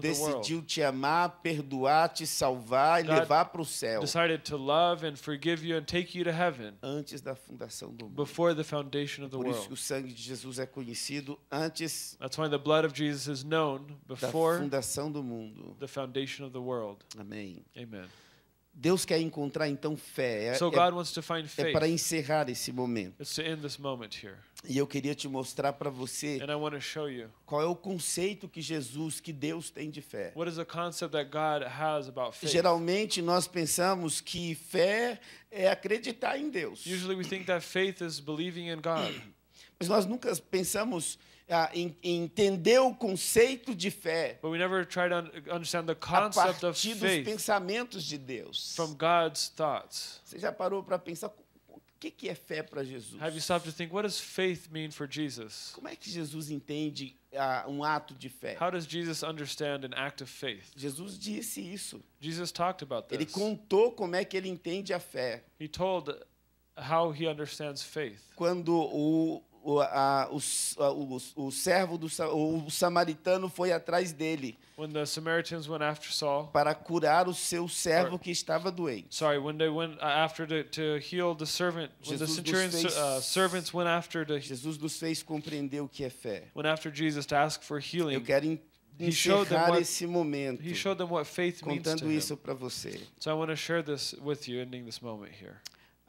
Deus decidiu te amar, perdoar, te salvar e God levar para o céu. Decided to love and forgive you and take you to heaven. Antes da fundação do mundo. Before the foundation of the Por isso que o sangue de Jesus é conhecido antes. That's why the blood of Jesus is known before. Da fundação do mundo. The foundation of the world. Amém. Amen. Deus quer encontrar então fé. É, é, é para encerrar esse momento. It's to end this moment here. E eu queria te mostrar para você qual é o conceito que Jesus, que Deus tem de fé. Geralmente nós pensamos que fé é acreditar em Deus. Mas nós nunca pensamos ah, em, em entender o conceito de fé a partir dos pensamentos de Deus. Você já parou para pensar que, que é fé para Jesus? Have you stopped to think what does faith mean for Jesus? Como é que Jesus entende uh, um ato de fé? How does Jesus understand an act of faith? Jesus disse isso. Jesus talked about this. Ele contou como é que ele entende a fé. He told how he understands faith. Quando o o, a, o, o, o servo do o samaritano foi atrás dele Saul, para curar o seu servo or, que estava doente. Sorry, when they went uh, after to, to heal the servant, when Jesus the centurion's fez, uh, servants went after the, Jesus nos fez compreender o que é fé. when after Jesus to ask for healing. Eu quero encerrar what, esse momento contando isso para você. So I want to share this with you, ending this moment here.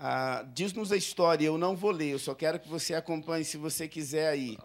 Uh, Diz-nos a história, eu não vou ler, eu só quero que você acompanhe se você quiser aí.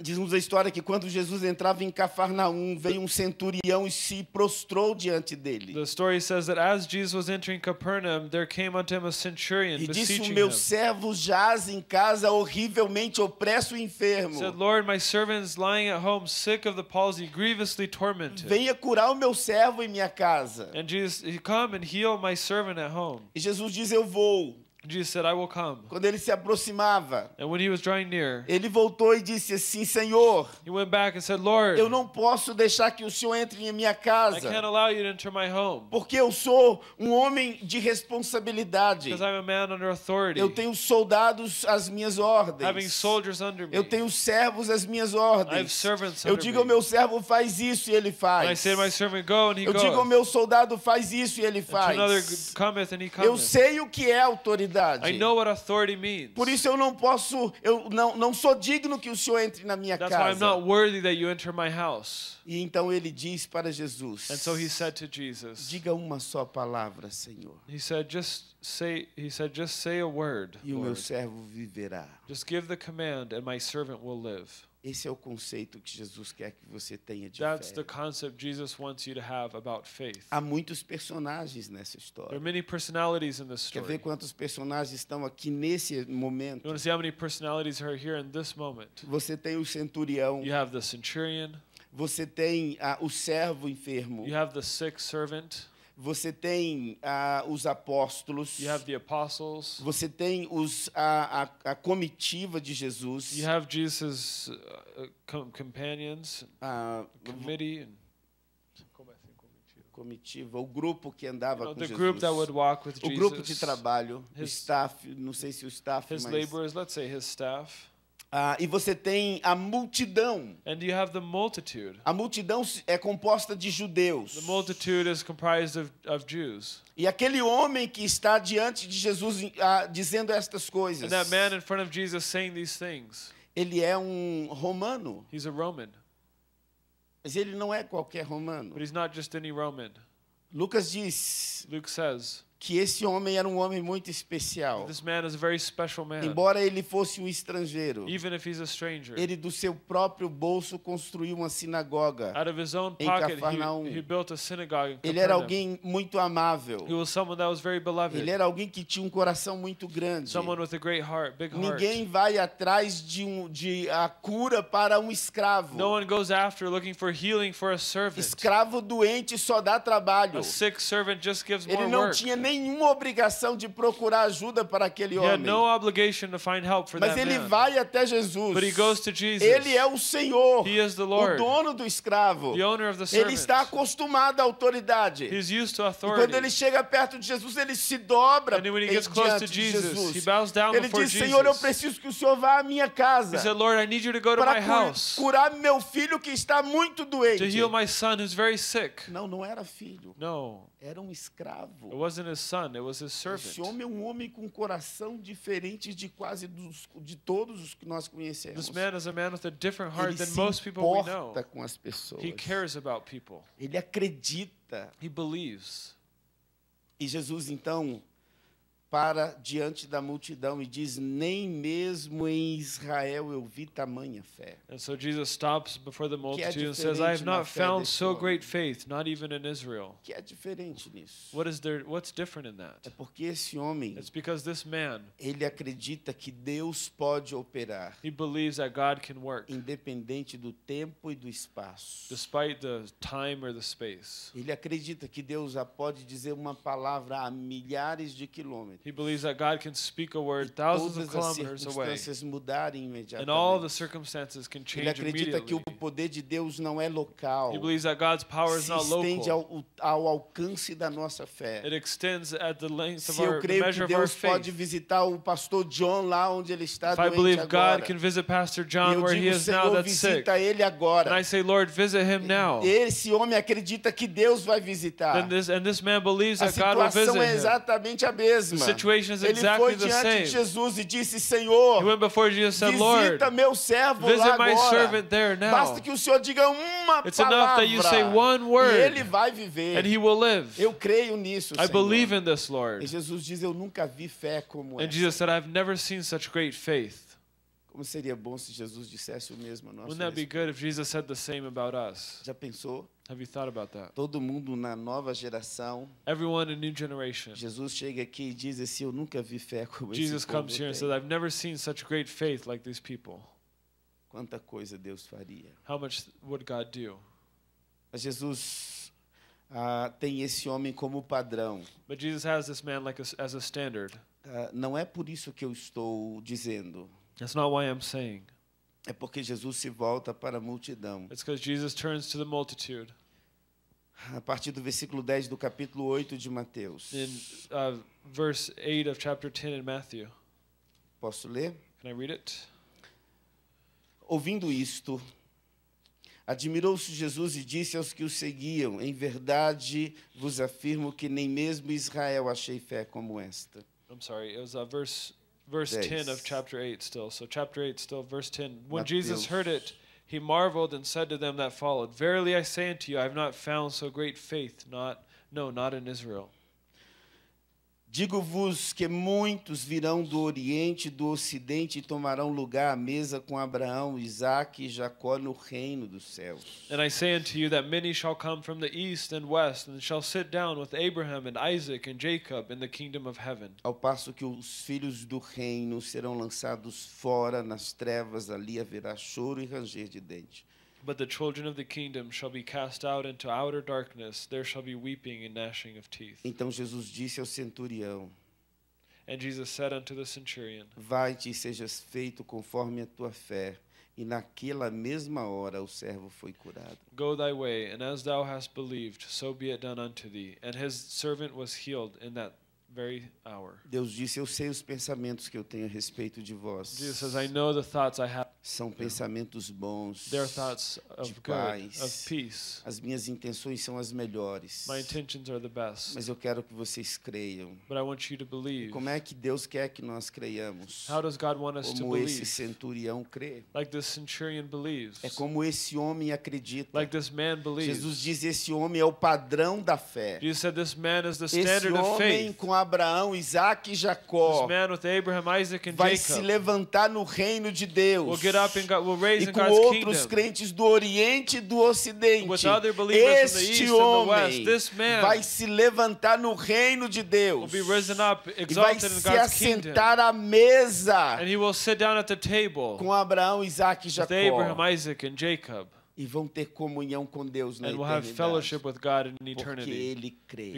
Diz-nos a história que quando Jesus entrava em Cafarnaum, veio um centurião e se prostrou diante dele. The story says that as Jesus was entering Capernaum, there came unto him a centurion e disse, o meu servo jaz em casa horrivelmente opresso e enfermo. Said, Lord, my servant's lying at home, sick of the palsy, grievously tormented. Venha curar o meu servo em minha casa. And Jesus, he come and heal my servant at home. E Jesus diz: Eu vou. Jesus said, I will come. Quando ele se aproximava, and when he was drawing near, ele voltou e disse assim, Senhor, he went back and said, Lord, eu não posso deixar que o Senhor entre em minha casa, I can't allow you to enter my home, porque eu sou um homem de responsabilidade. Because I'm a man under authority, eu tenho soldados às minhas ordens, having soldiers under me, eu tenho servos às minhas ordens. I have servants eu digo ao meu servo faz isso e ele faz. And I say, my servant, go, and he eu goes. digo ao meu soldado faz isso e ele faz. And another cometh, and he cometh. Eu sei o que é autoridade autoridade. I know what authority means. Por isso eu não posso, eu não, não sou digno que o Senhor entre na minha That's casa. Why I'm not worthy that you enter my house. E então ele diz para Jesus. And so he said to Jesus. Diga uma só palavra, Senhor. He said just say he said just say a word. E o meu servo viverá. Just give the command and my servant will live. Esse é o conceito que Jesus quer que você tenha de That's fé. the concept Jesus wants you to have about faith. Há muitos personagens nessa história. There are many personalities in this Quer ver quantos personagens estão aqui nesse You momento? want to see how many personalities are here in this moment? Você tem o centurião, You have the centurion, você tem ah, o servo enfermo, you have the sick servant, você tem uh, os apóstolos. Você tem os, a, a, a, comitiva de Jesus. You have Jesus' uh, uh com companions, uh, committee. É assim, comitiva, o grupo que andava you know, com Jesus, o grupo de trabalho, his, o staff, não sei se o staff, his mas laborers, let's say his staff ah, e você tem a multidão. And you have the multitude. A multidão é composta de judeus. The multitude is comprised of, of Jews. E aquele homem que está diante de Jesus ah, dizendo estas coisas. And that man in front of Jesus saying these things. Ele é um romano. He's a Roman. Mas ele não é qualquer romano. But he's not just any Roman. Lucas diz. Luke says que esse homem era um homem muito especial. Embora ele fosse um estrangeiro, ele do seu próprio bolso construiu uma sinagoga em Cafarnaum. ele era alguém muito amável. Ele era alguém que tinha um coração muito grande. Ninguém vai atrás de, um, de a cura para um escravo. Escravo doente só dá trabalho. ele não tinha nenhuma obrigação de procurar ajuda para aquele homem. No obligation to find help for Mas that ele man. vai até Jesus. But he goes to Jesus. Ele é o Senhor, He is the o dono do escravo. the owner of the Ele está acostumado à autoridade. He's used to E quando ele chega perto de Jesus, ele se dobra And when he gets close to diante de Jesus, he bows down Ele diz, Senhor, eu preciso que o Senhor vá à minha casa para curar meu filho que está muito to doente. heal my son who's very sick. Não, não era filho. Não era um escravo. It wasn't his son, it was his servant. Esse homem é um homem com um coração diferente de quase dos, de todos os que nós conhecemos. This man is a man with a different heart Ele than most people we know. Ele se com as pessoas. He cares about people. Ele acredita. He believes. E Jesus então para diante da multidão e diz: Nem mesmo em Israel eu vi tamanha fé. And so Jesus stops before the é multitude é and says, I have not found so great faith, not even in Israel. Que é diferente nisso? What is there what's different in that? É porque esse homem It's because this man ele acredita que Deus pode operar. He believes that God can work. Independente do tempo e do espaço. Despite the time or the space. Ele acredita que Deus pode dizer uma palavra a milhares de quilômetros He believes that God can speak a word thousands of kilometers away. And all the circumstances can change Ele acredita que o poder de Deus não é local. He believes that God's power is not local. Se estende ao, ao alcance da nossa fé. It extends at the length of our measure of our faith. Se eu creio que Deus pode visitar o pastor John lá onde ele está If doente I believe agora. God can visit Pastor John where digo, he is now that's sick. ele agora. And I say, Lord, visit him now. Esse homem acredita que Deus vai visitar. Then this, and this man believes that God will é visit him. A situação é exatamente a mesma situations ele foi diante de Jesus e disse, Senhor, he went before Jesus said, visita meu servo lá agora. Basta que o Senhor diga uma It's palavra. e ele vai viver. Eu creio nisso, I Senhor. Believe in this, Lord. E Jesus diz, eu nunca vi fé como and essa. Jesus said, I've never seen such great faith. Como seria bom se Jesus dissesse o mesmo a nós. Wouldn't that be good if Jesus said the same about us? Já pensou? Have you thought about that? Todo mundo na nova geração. Everyone in new generation. Jesus chega aqui e diz assim, eu nunca vi fé como esse Jesus comes here and says, I've never seen such great faith like these people. Quanta coisa Deus faria. How much would God do? Mas Jesus uh, tem esse homem como padrão. But Jesus has this man like a, as a standard. Uh, não é por isso que eu estou dizendo. That's not why I'm saying é porque Jesus se volta para a multidão. It's because Jesus turns to the multitude. A partir do versículo 10 do capítulo 8 de Mateus. In uh, verse 8 of chapter 10 in Matthew. Posso ler? Can I read it? Ouvindo isto, Admirou-se Jesus e disse aos que o seguiam: Em verdade vos afirmo que nem mesmo Israel achei fé como esta. I'm sorry, it was uh, verse verse days. 10 of chapter 8 still. So, chapter 8 still, verse 10. When Jesus heard it, he marveled and said to them that followed, Verily I say unto you, I have not found so great faith, not, no, not in Israel. Digo-vos que muitos virão do Oriente e do Ocidente e tomarão lugar à mesa com Abraão, Isaque e Jacó no reino dos céus. And I say unto you that many shall come from the east and west and shall sit down with Abraham and Isaac and Jacob in the kingdom of heaven. Ao passo que os filhos do reino serão lançados fora nas trevas, ali haverá choro e ranger de dentes. But the children of the kingdom shall be cast out into outer darkness. There shall be weeping and gnashing of teeth. Então Jesus disse ao centurião: And Jesus said unto the centurion, Vai-te e sejas feito conforme a tua fé. E naquela mesma hora o servo foi curado. Go thy way, and as thou hast believed, so be it done unto thee. And his servant was healed in that very hour. Deus disse: Eu sei os pensamentos que eu tenho a respeito de vós. Jesus says, I know the thoughts I have são pensamentos bons Their thoughts of de paz. Good, of peace. As minhas intenções são as melhores. My intentions are the best. Mas eu quero que vocês creiam. But I want you to believe. Como é que Deus quer que nós creiamos? How does God want us como to believe? esse centurião crê. Like this centurion believes. É como esse homem acredita. Like this man believes. Jesus diz esse homem é o padrão da fé. Jesus said this man is the standard esse homem com Abraão, Isaac e Jacó vai Jacob. se levantar no reino de Deus e com outros crentes do Oriente e do Ocidente. Este homem vai se levantar no reino de Deus e vai se assentar à mesa com Abraão, Isaac e Jacó e vão ter comunhão com Deus na eternidade. Porque ele crê.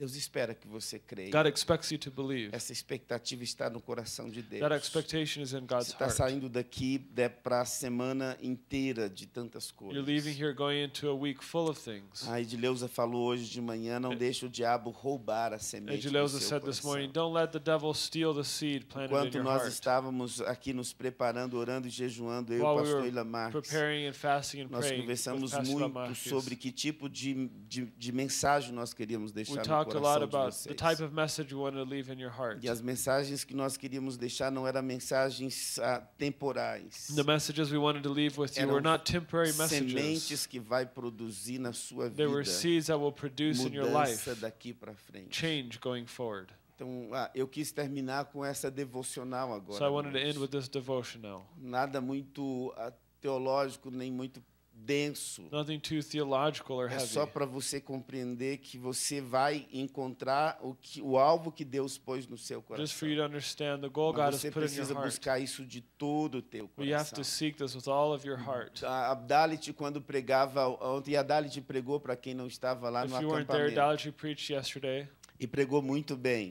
Deus espera que você creia. God expects you to believe. Essa expectativa está no coração de Deus. That expectation is in God's você está saindo daqui é né, para a semana inteira de tantas coisas. You're leaving here going into a week full of things. A ah, Edileuza falou hoje de manhã, não é. deixe o diabo roubar a semente De do seu said this morning, don't let the devil steal the seed planted Enquanto in your nós heart. estávamos aqui nos preparando, orando e jejuando, eu, While pastor Ila Marques, preparing and fasting and nós conversamos muito sobre que tipo de, de, de mensagem nós queríamos deixar no coração talked a lot about the type of message you want to leave in your heart. E as mensagens que nós queríamos deixar não eram mensagens uh, temporais. The messages we wanted to leave with you eram were not temporary messages. Sementes que vai produzir na sua vida. They were seeds that will produce in your life. Mudança daqui para frente. Change going forward. Então, ah, eu quis terminar com essa devocional agora. So Nada muito ah, teológico nem muito denso. Nothing too theological or é heavy. É só para você compreender que você vai encontrar o que o alvo que Deus pôs no seu coração. Just for you to understand the goal God has put in your heart. Você precisa buscar isso de todo o teu coração. You have to seek this with all of your hum, heart. A Dalit quando pregava ontem a Dalit pregou para quem não estava lá If no acampamento. If you weren't there, Dalit preached yesterday. E pregou muito bem.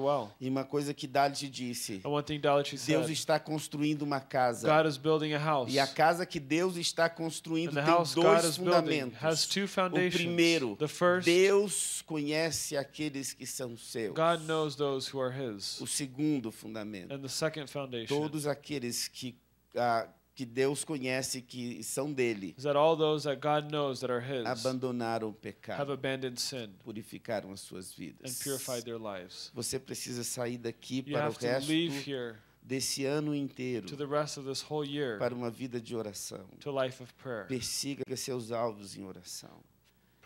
Well. E uma coisa que Dalit disse. Deus está construindo uma casa. A e a casa que Deus está construindo tem dois God fundamentos. o primeiro, first, Deus conhece aqueles que são seus. O segundo fundamento. Todos aqueles que uh, que Deus conhece que são dele. Abandonaram o pecado. Purificaram as suas vidas. Você precisa sair daqui para o resto desse ano inteiro para uma vida de oração. Persiga seus alvos em oração.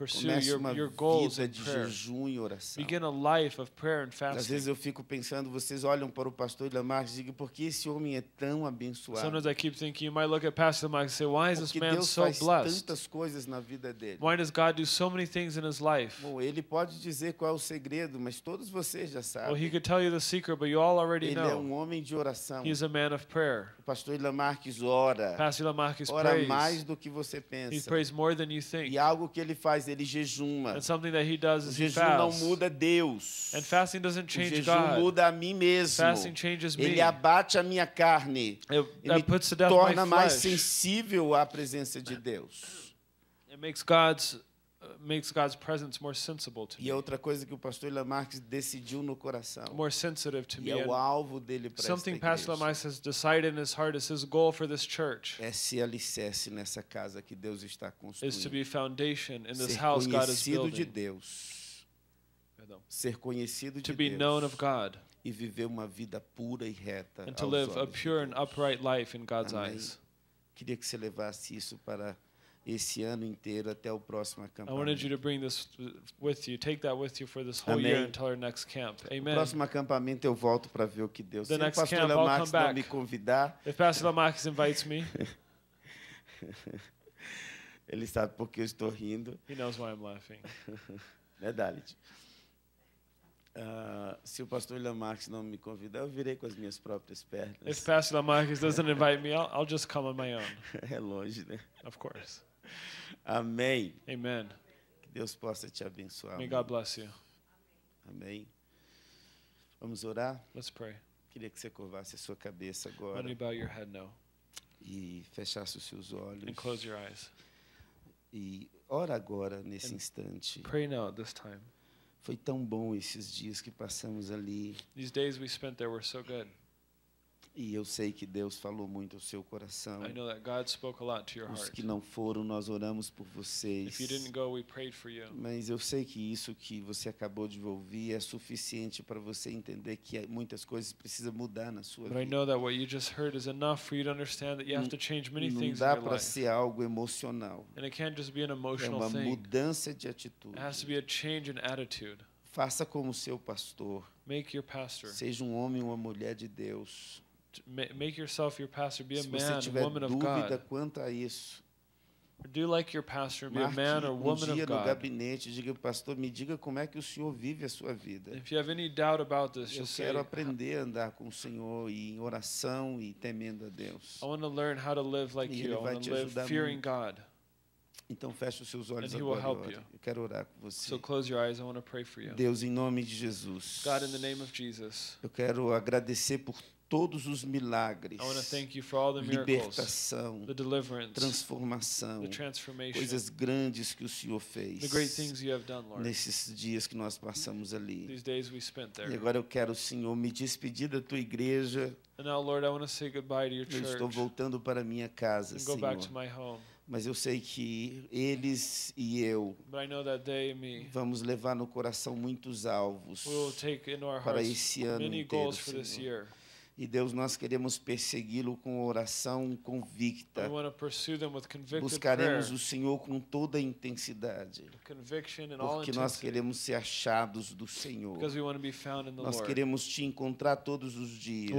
Comece uma your goals vida de jejum e oração. Begin a life of prayer and fasting. Às vezes eu fico pensando, vocês olham para o pastor Lamarck e dizem, por que esse homem é tão abençoado? Sometimes I keep thinking, you might look at Pastor Lamarck and say, why is this man Deus so blessed? Porque Deus faz tantas coisas na vida dele. Why does God do so many things in his life? Bom, ele pode dizer qual é o segredo, mas todos vocês já sabem. Well, he could tell you the secret, but you all already ele é know. Ele é um homem de oração. He's a man of prayer. O pastor Lamarck ora. Pastor Lamarck ora mais do que você pensa. He prays more than you think. E algo que ele faz ele jejuma. And something that he does o jejum não muda Deus. And fasting doesn't change o jejum God. muda a mim mesmo. Fasting changes me. Ele abate a minha carne. It, ele puts torna mais sensível à presença de Deus. It makes God's makes God's presence more sensible to é me. E outra coisa que o pastor Lamarck decidiu no coração. More sensitive to me. E é o alvo dele para Something Pastor Lamarck has decided in his heart is his goal for this church. É se alicerce nessa casa que Deus está construindo. Is to be foundation in this Ser house God is building. de Deus. Perdão. Ser conhecido to de be known of God. E viver uma vida pura e reta and to live a pure de and upright life in God's Amém. eyes. Queria que você levasse isso para esse ano inteiro até o próximo acampamento. I wanted you to bring this with you. Take that with you for this whole Amém. year until our next camp. Amen. O próximo acampamento eu volto para ver o que Deus. The Se o pastor camp, Lamarx não me convidar. If Pastor Lamarx invites me. Ele sabe porque eu estou rindo. He knows why I'm laughing. né, Dalit? Uh, se o pastor Lamarx não me convidar, eu virei com as minhas próprias pernas. If Pastor Lamarx doesn't invite me, I'll, I'll just come on my own. é longe, né? Of course. Amém. Amen. Que Deus possa te abençoar. May God bless you. Amém. Vamos orar? Let's pray. Queria que você curvasse a sua cabeça agora. Let me bow your head now. E fechasse os seus olhos. And close your eyes. E ora agora nesse And instante. Pray now at this time. Foi tão bom esses dias que passamos ali. These days we spent there were so good. E eu sei que Deus falou muito ao seu coração. Os que não foram, nós oramos por vocês. Go, Mas eu sei que isso que você acabou de ouvir é suficiente para você entender que é, muitas coisas precisam mudar na sua But vida. Não dá para ser algo emocional. é uma thing. mudança de atitude. Faça como seu pastor. Seja um homem ou uma mulher de Deus. Make yourself your pastor. Be a Se você man, tiver woman of dúvida God. quanto a isso, Or do like your pastor, be a man or woman um dia of no God. gabinete, diga pastor, me diga como é que o senhor vive a sua vida. If you have any doubt about this, Eu just quero say, aprender a andar com o Senhor e em oração e temendo a Deus. I want to learn how to live like E Ele you. I vai want te to live ajudar fearing God. Então feche os seus olhos And he will agora. help you. Eu quero orar com você. So close your eyes. I pray for you. Deus, em nome de Jesus, God, in the name of Jesus, eu quero agradecer por todos os milagres, libertação, transformação, coisas grandes que o Senhor fez nesses dias que nós passamos ali. E agora eu quero, Senhor, me despedir da tua igreja. eu estou voltando para minha casa, Senhor mas eu sei que eles e eu vamos levar no coração muitos alvos para esse ano inteiro, e Deus, nós queremos persegui-lo com oração convicta. Buscaremos o Senhor com toda a intensidade. Porque nós queremos ser achados do Senhor. Nós queremos te encontrar todos os dias.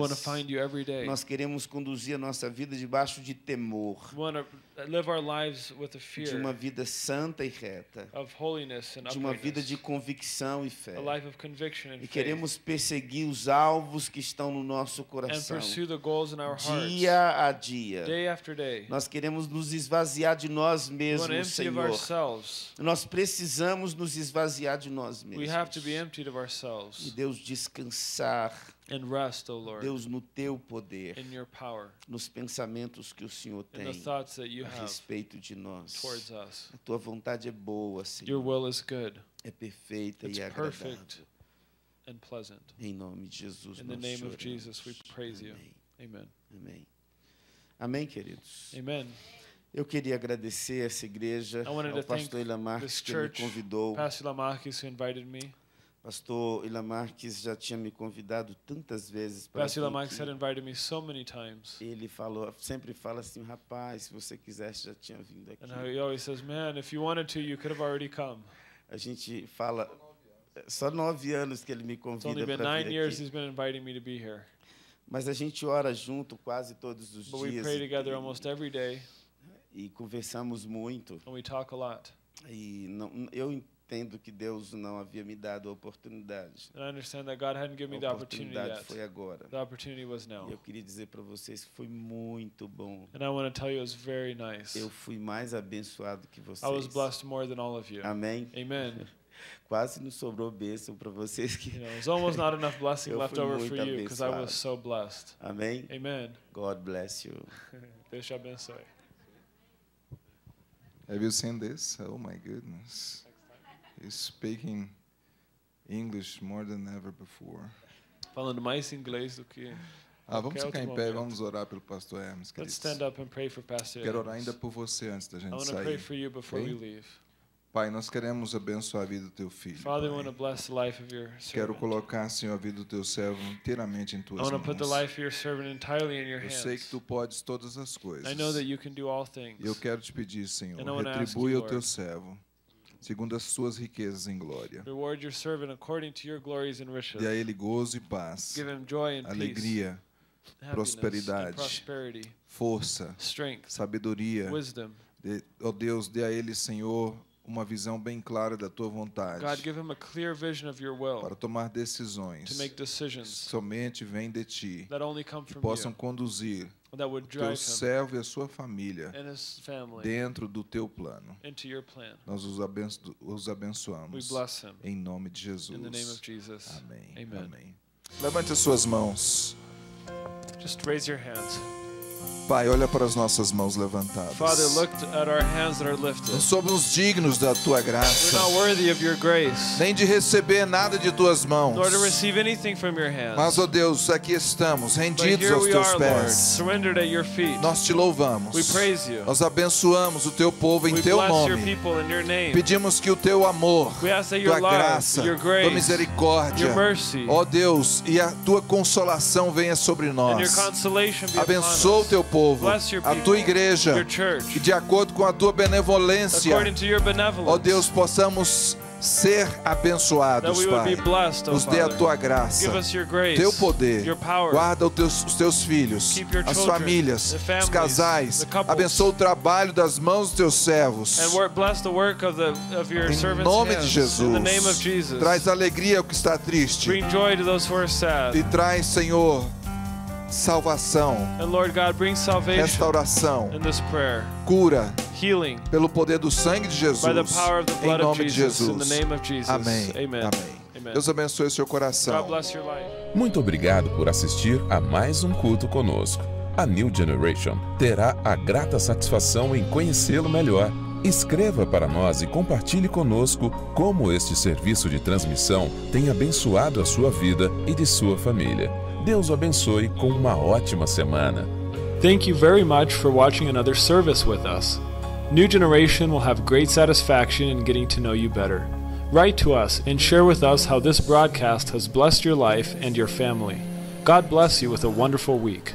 Nós queremos conduzir a nossa vida debaixo de temor de uma vida santa e reta, de uma vida de convicção e fé. e queremos perseguir os alvos que estão no nosso coração, dia a dia. Nós queremos nos esvaziar de nós mesmos, Senhor. Nós precisamos nos esvaziar de nós mesmos. E Deus descansar And rest, oh Lord, Deus, no teu poder, in your power, nos pensamentos que o Senhor tem a respeito de nós. us. A tua vontade é boa, Senhor. Your will is good. É perfeita It's e agradável. and pleasant. Em nome de Jesus, in nós the name of Jesus, we praise Amém. you. Amen. Amém. Amém, queridos. Amen. Eu queria agradecer essa igreja, ao pastor Lamarques que me convidou. Pastor Pastor Ila já tinha me convidado tantas vezes para Pastor Ila had invited me so many times. Ele falou, sempre fala assim, rapaz, se você quisesse já tinha vindo aqui. And he always says, man, if you wanted to, you could have already come. A gente fala só nove anos que ele me convida para vir aqui. It's only been nine years He's been inviting me to be here. Mas a gente ora junto quase todos os But dias. We pray together almost every day. E conversamos muito. And we talk a lot. E não, eu entendo tendo que Deus não havia me dado a oportunidade. And I understand that God hadn't given me the opportunity A oportunidade foi agora. The opportunity was now. E eu queria dizer para vocês que foi muito bom. And I want to tell you it was very nice. Eu fui mais abençoado que vocês. I was blessed more than all of you. Amém. Amen. Quase não sobrou bênção para vocês que. You know, it's almost not enough blessing left over for you because I was so blessed. Amém. Amen. God bless you. Deus te abençoe. Have you seen this? Oh my goodness is speaking English more than ever before. Falando mais inglês do que ah, vamos ficar em pé, momento. vamos orar pelo pastor Hermes, queridos. Quero orar ainda por você antes da gente sair. Okay? Pai, nós queremos abençoar a vida do teu filho. Father, Quero colocar, Senhor, a vida do teu servo inteiramente em tuas mãos. Eu sei que tu podes todas as coisas. Eu quero te pedir, Senhor, retribui ao teu servo segundo as suas riquezas em glória. Reward your servant according to your glories and riches. Dê a ele gozo e paz. Give him joy and alegria, peace, prosperidade, força, strength, sabedoria. Wisdom. oh Deus, dê a ele, Senhor, uma visão bem clara da tua vontade. God, para tomar decisões. somente vêm de ti. que possam conduzir teu servo e a sua família dentro do teu plano. Nós os, abençoamos em nome de Jesus. Amém. Amém. Amém. Levante as suas mãos. Just raise your hands. Pai, olha para as nossas mãos levantadas. Father, look at our hands that are lifted. Não somos dignos da tua graça. We're not worthy of your grace. Nem de receber nada de tuas mãos. Nor to receive anything from your hands. Mas, ó oh Deus, aqui estamos, rendidos aos teus are, pés. Lord, surrendered at your feet. Nós te louvamos. We praise you. Nós abençoamos o teu povo em We teu bless nome. Your people in your name. Pedimos que o teu amor, We ask that your tua love, graça, your grace, tua misericórdia, ó oh Deus, e a tua consolação venha sobre nós. And your consolation be Abençoa upon o teu povo povo, a tua igreja, e de acordo com a tua benevolência, ó Deus, possamos ser abençoados, Pai. Oh Nos dê a tua graça, teu poder. guarda os teus, os teus filhos, as famílias, os casais. abençoa o trabalho das mãos dos teus servos. em nome de Jesus, Traz alegria ao que está triste. E traz, Senhor, salvação, restauração, cura, healing, pelo poder do sangue de Jesus, em nome de Jesus. Amém. Amém. Deus abençoe seu coração. Muito obrigado por assistir a mais um culto conosco. A New Generation terá a grata satisfação em conhecê-lo melhor. Escreva para nós e compartilhe conosco como este serviço de transmissão tem abençoado a sua vida e de sua família. Deus o abençoe com uma ótima semana. Thank you very much for watching another service with us. New Generation will have great satisfaction in getting to know you better. Write to us and share with us how this broadcast has blessed your life and your family. God bless you with a wonderful week.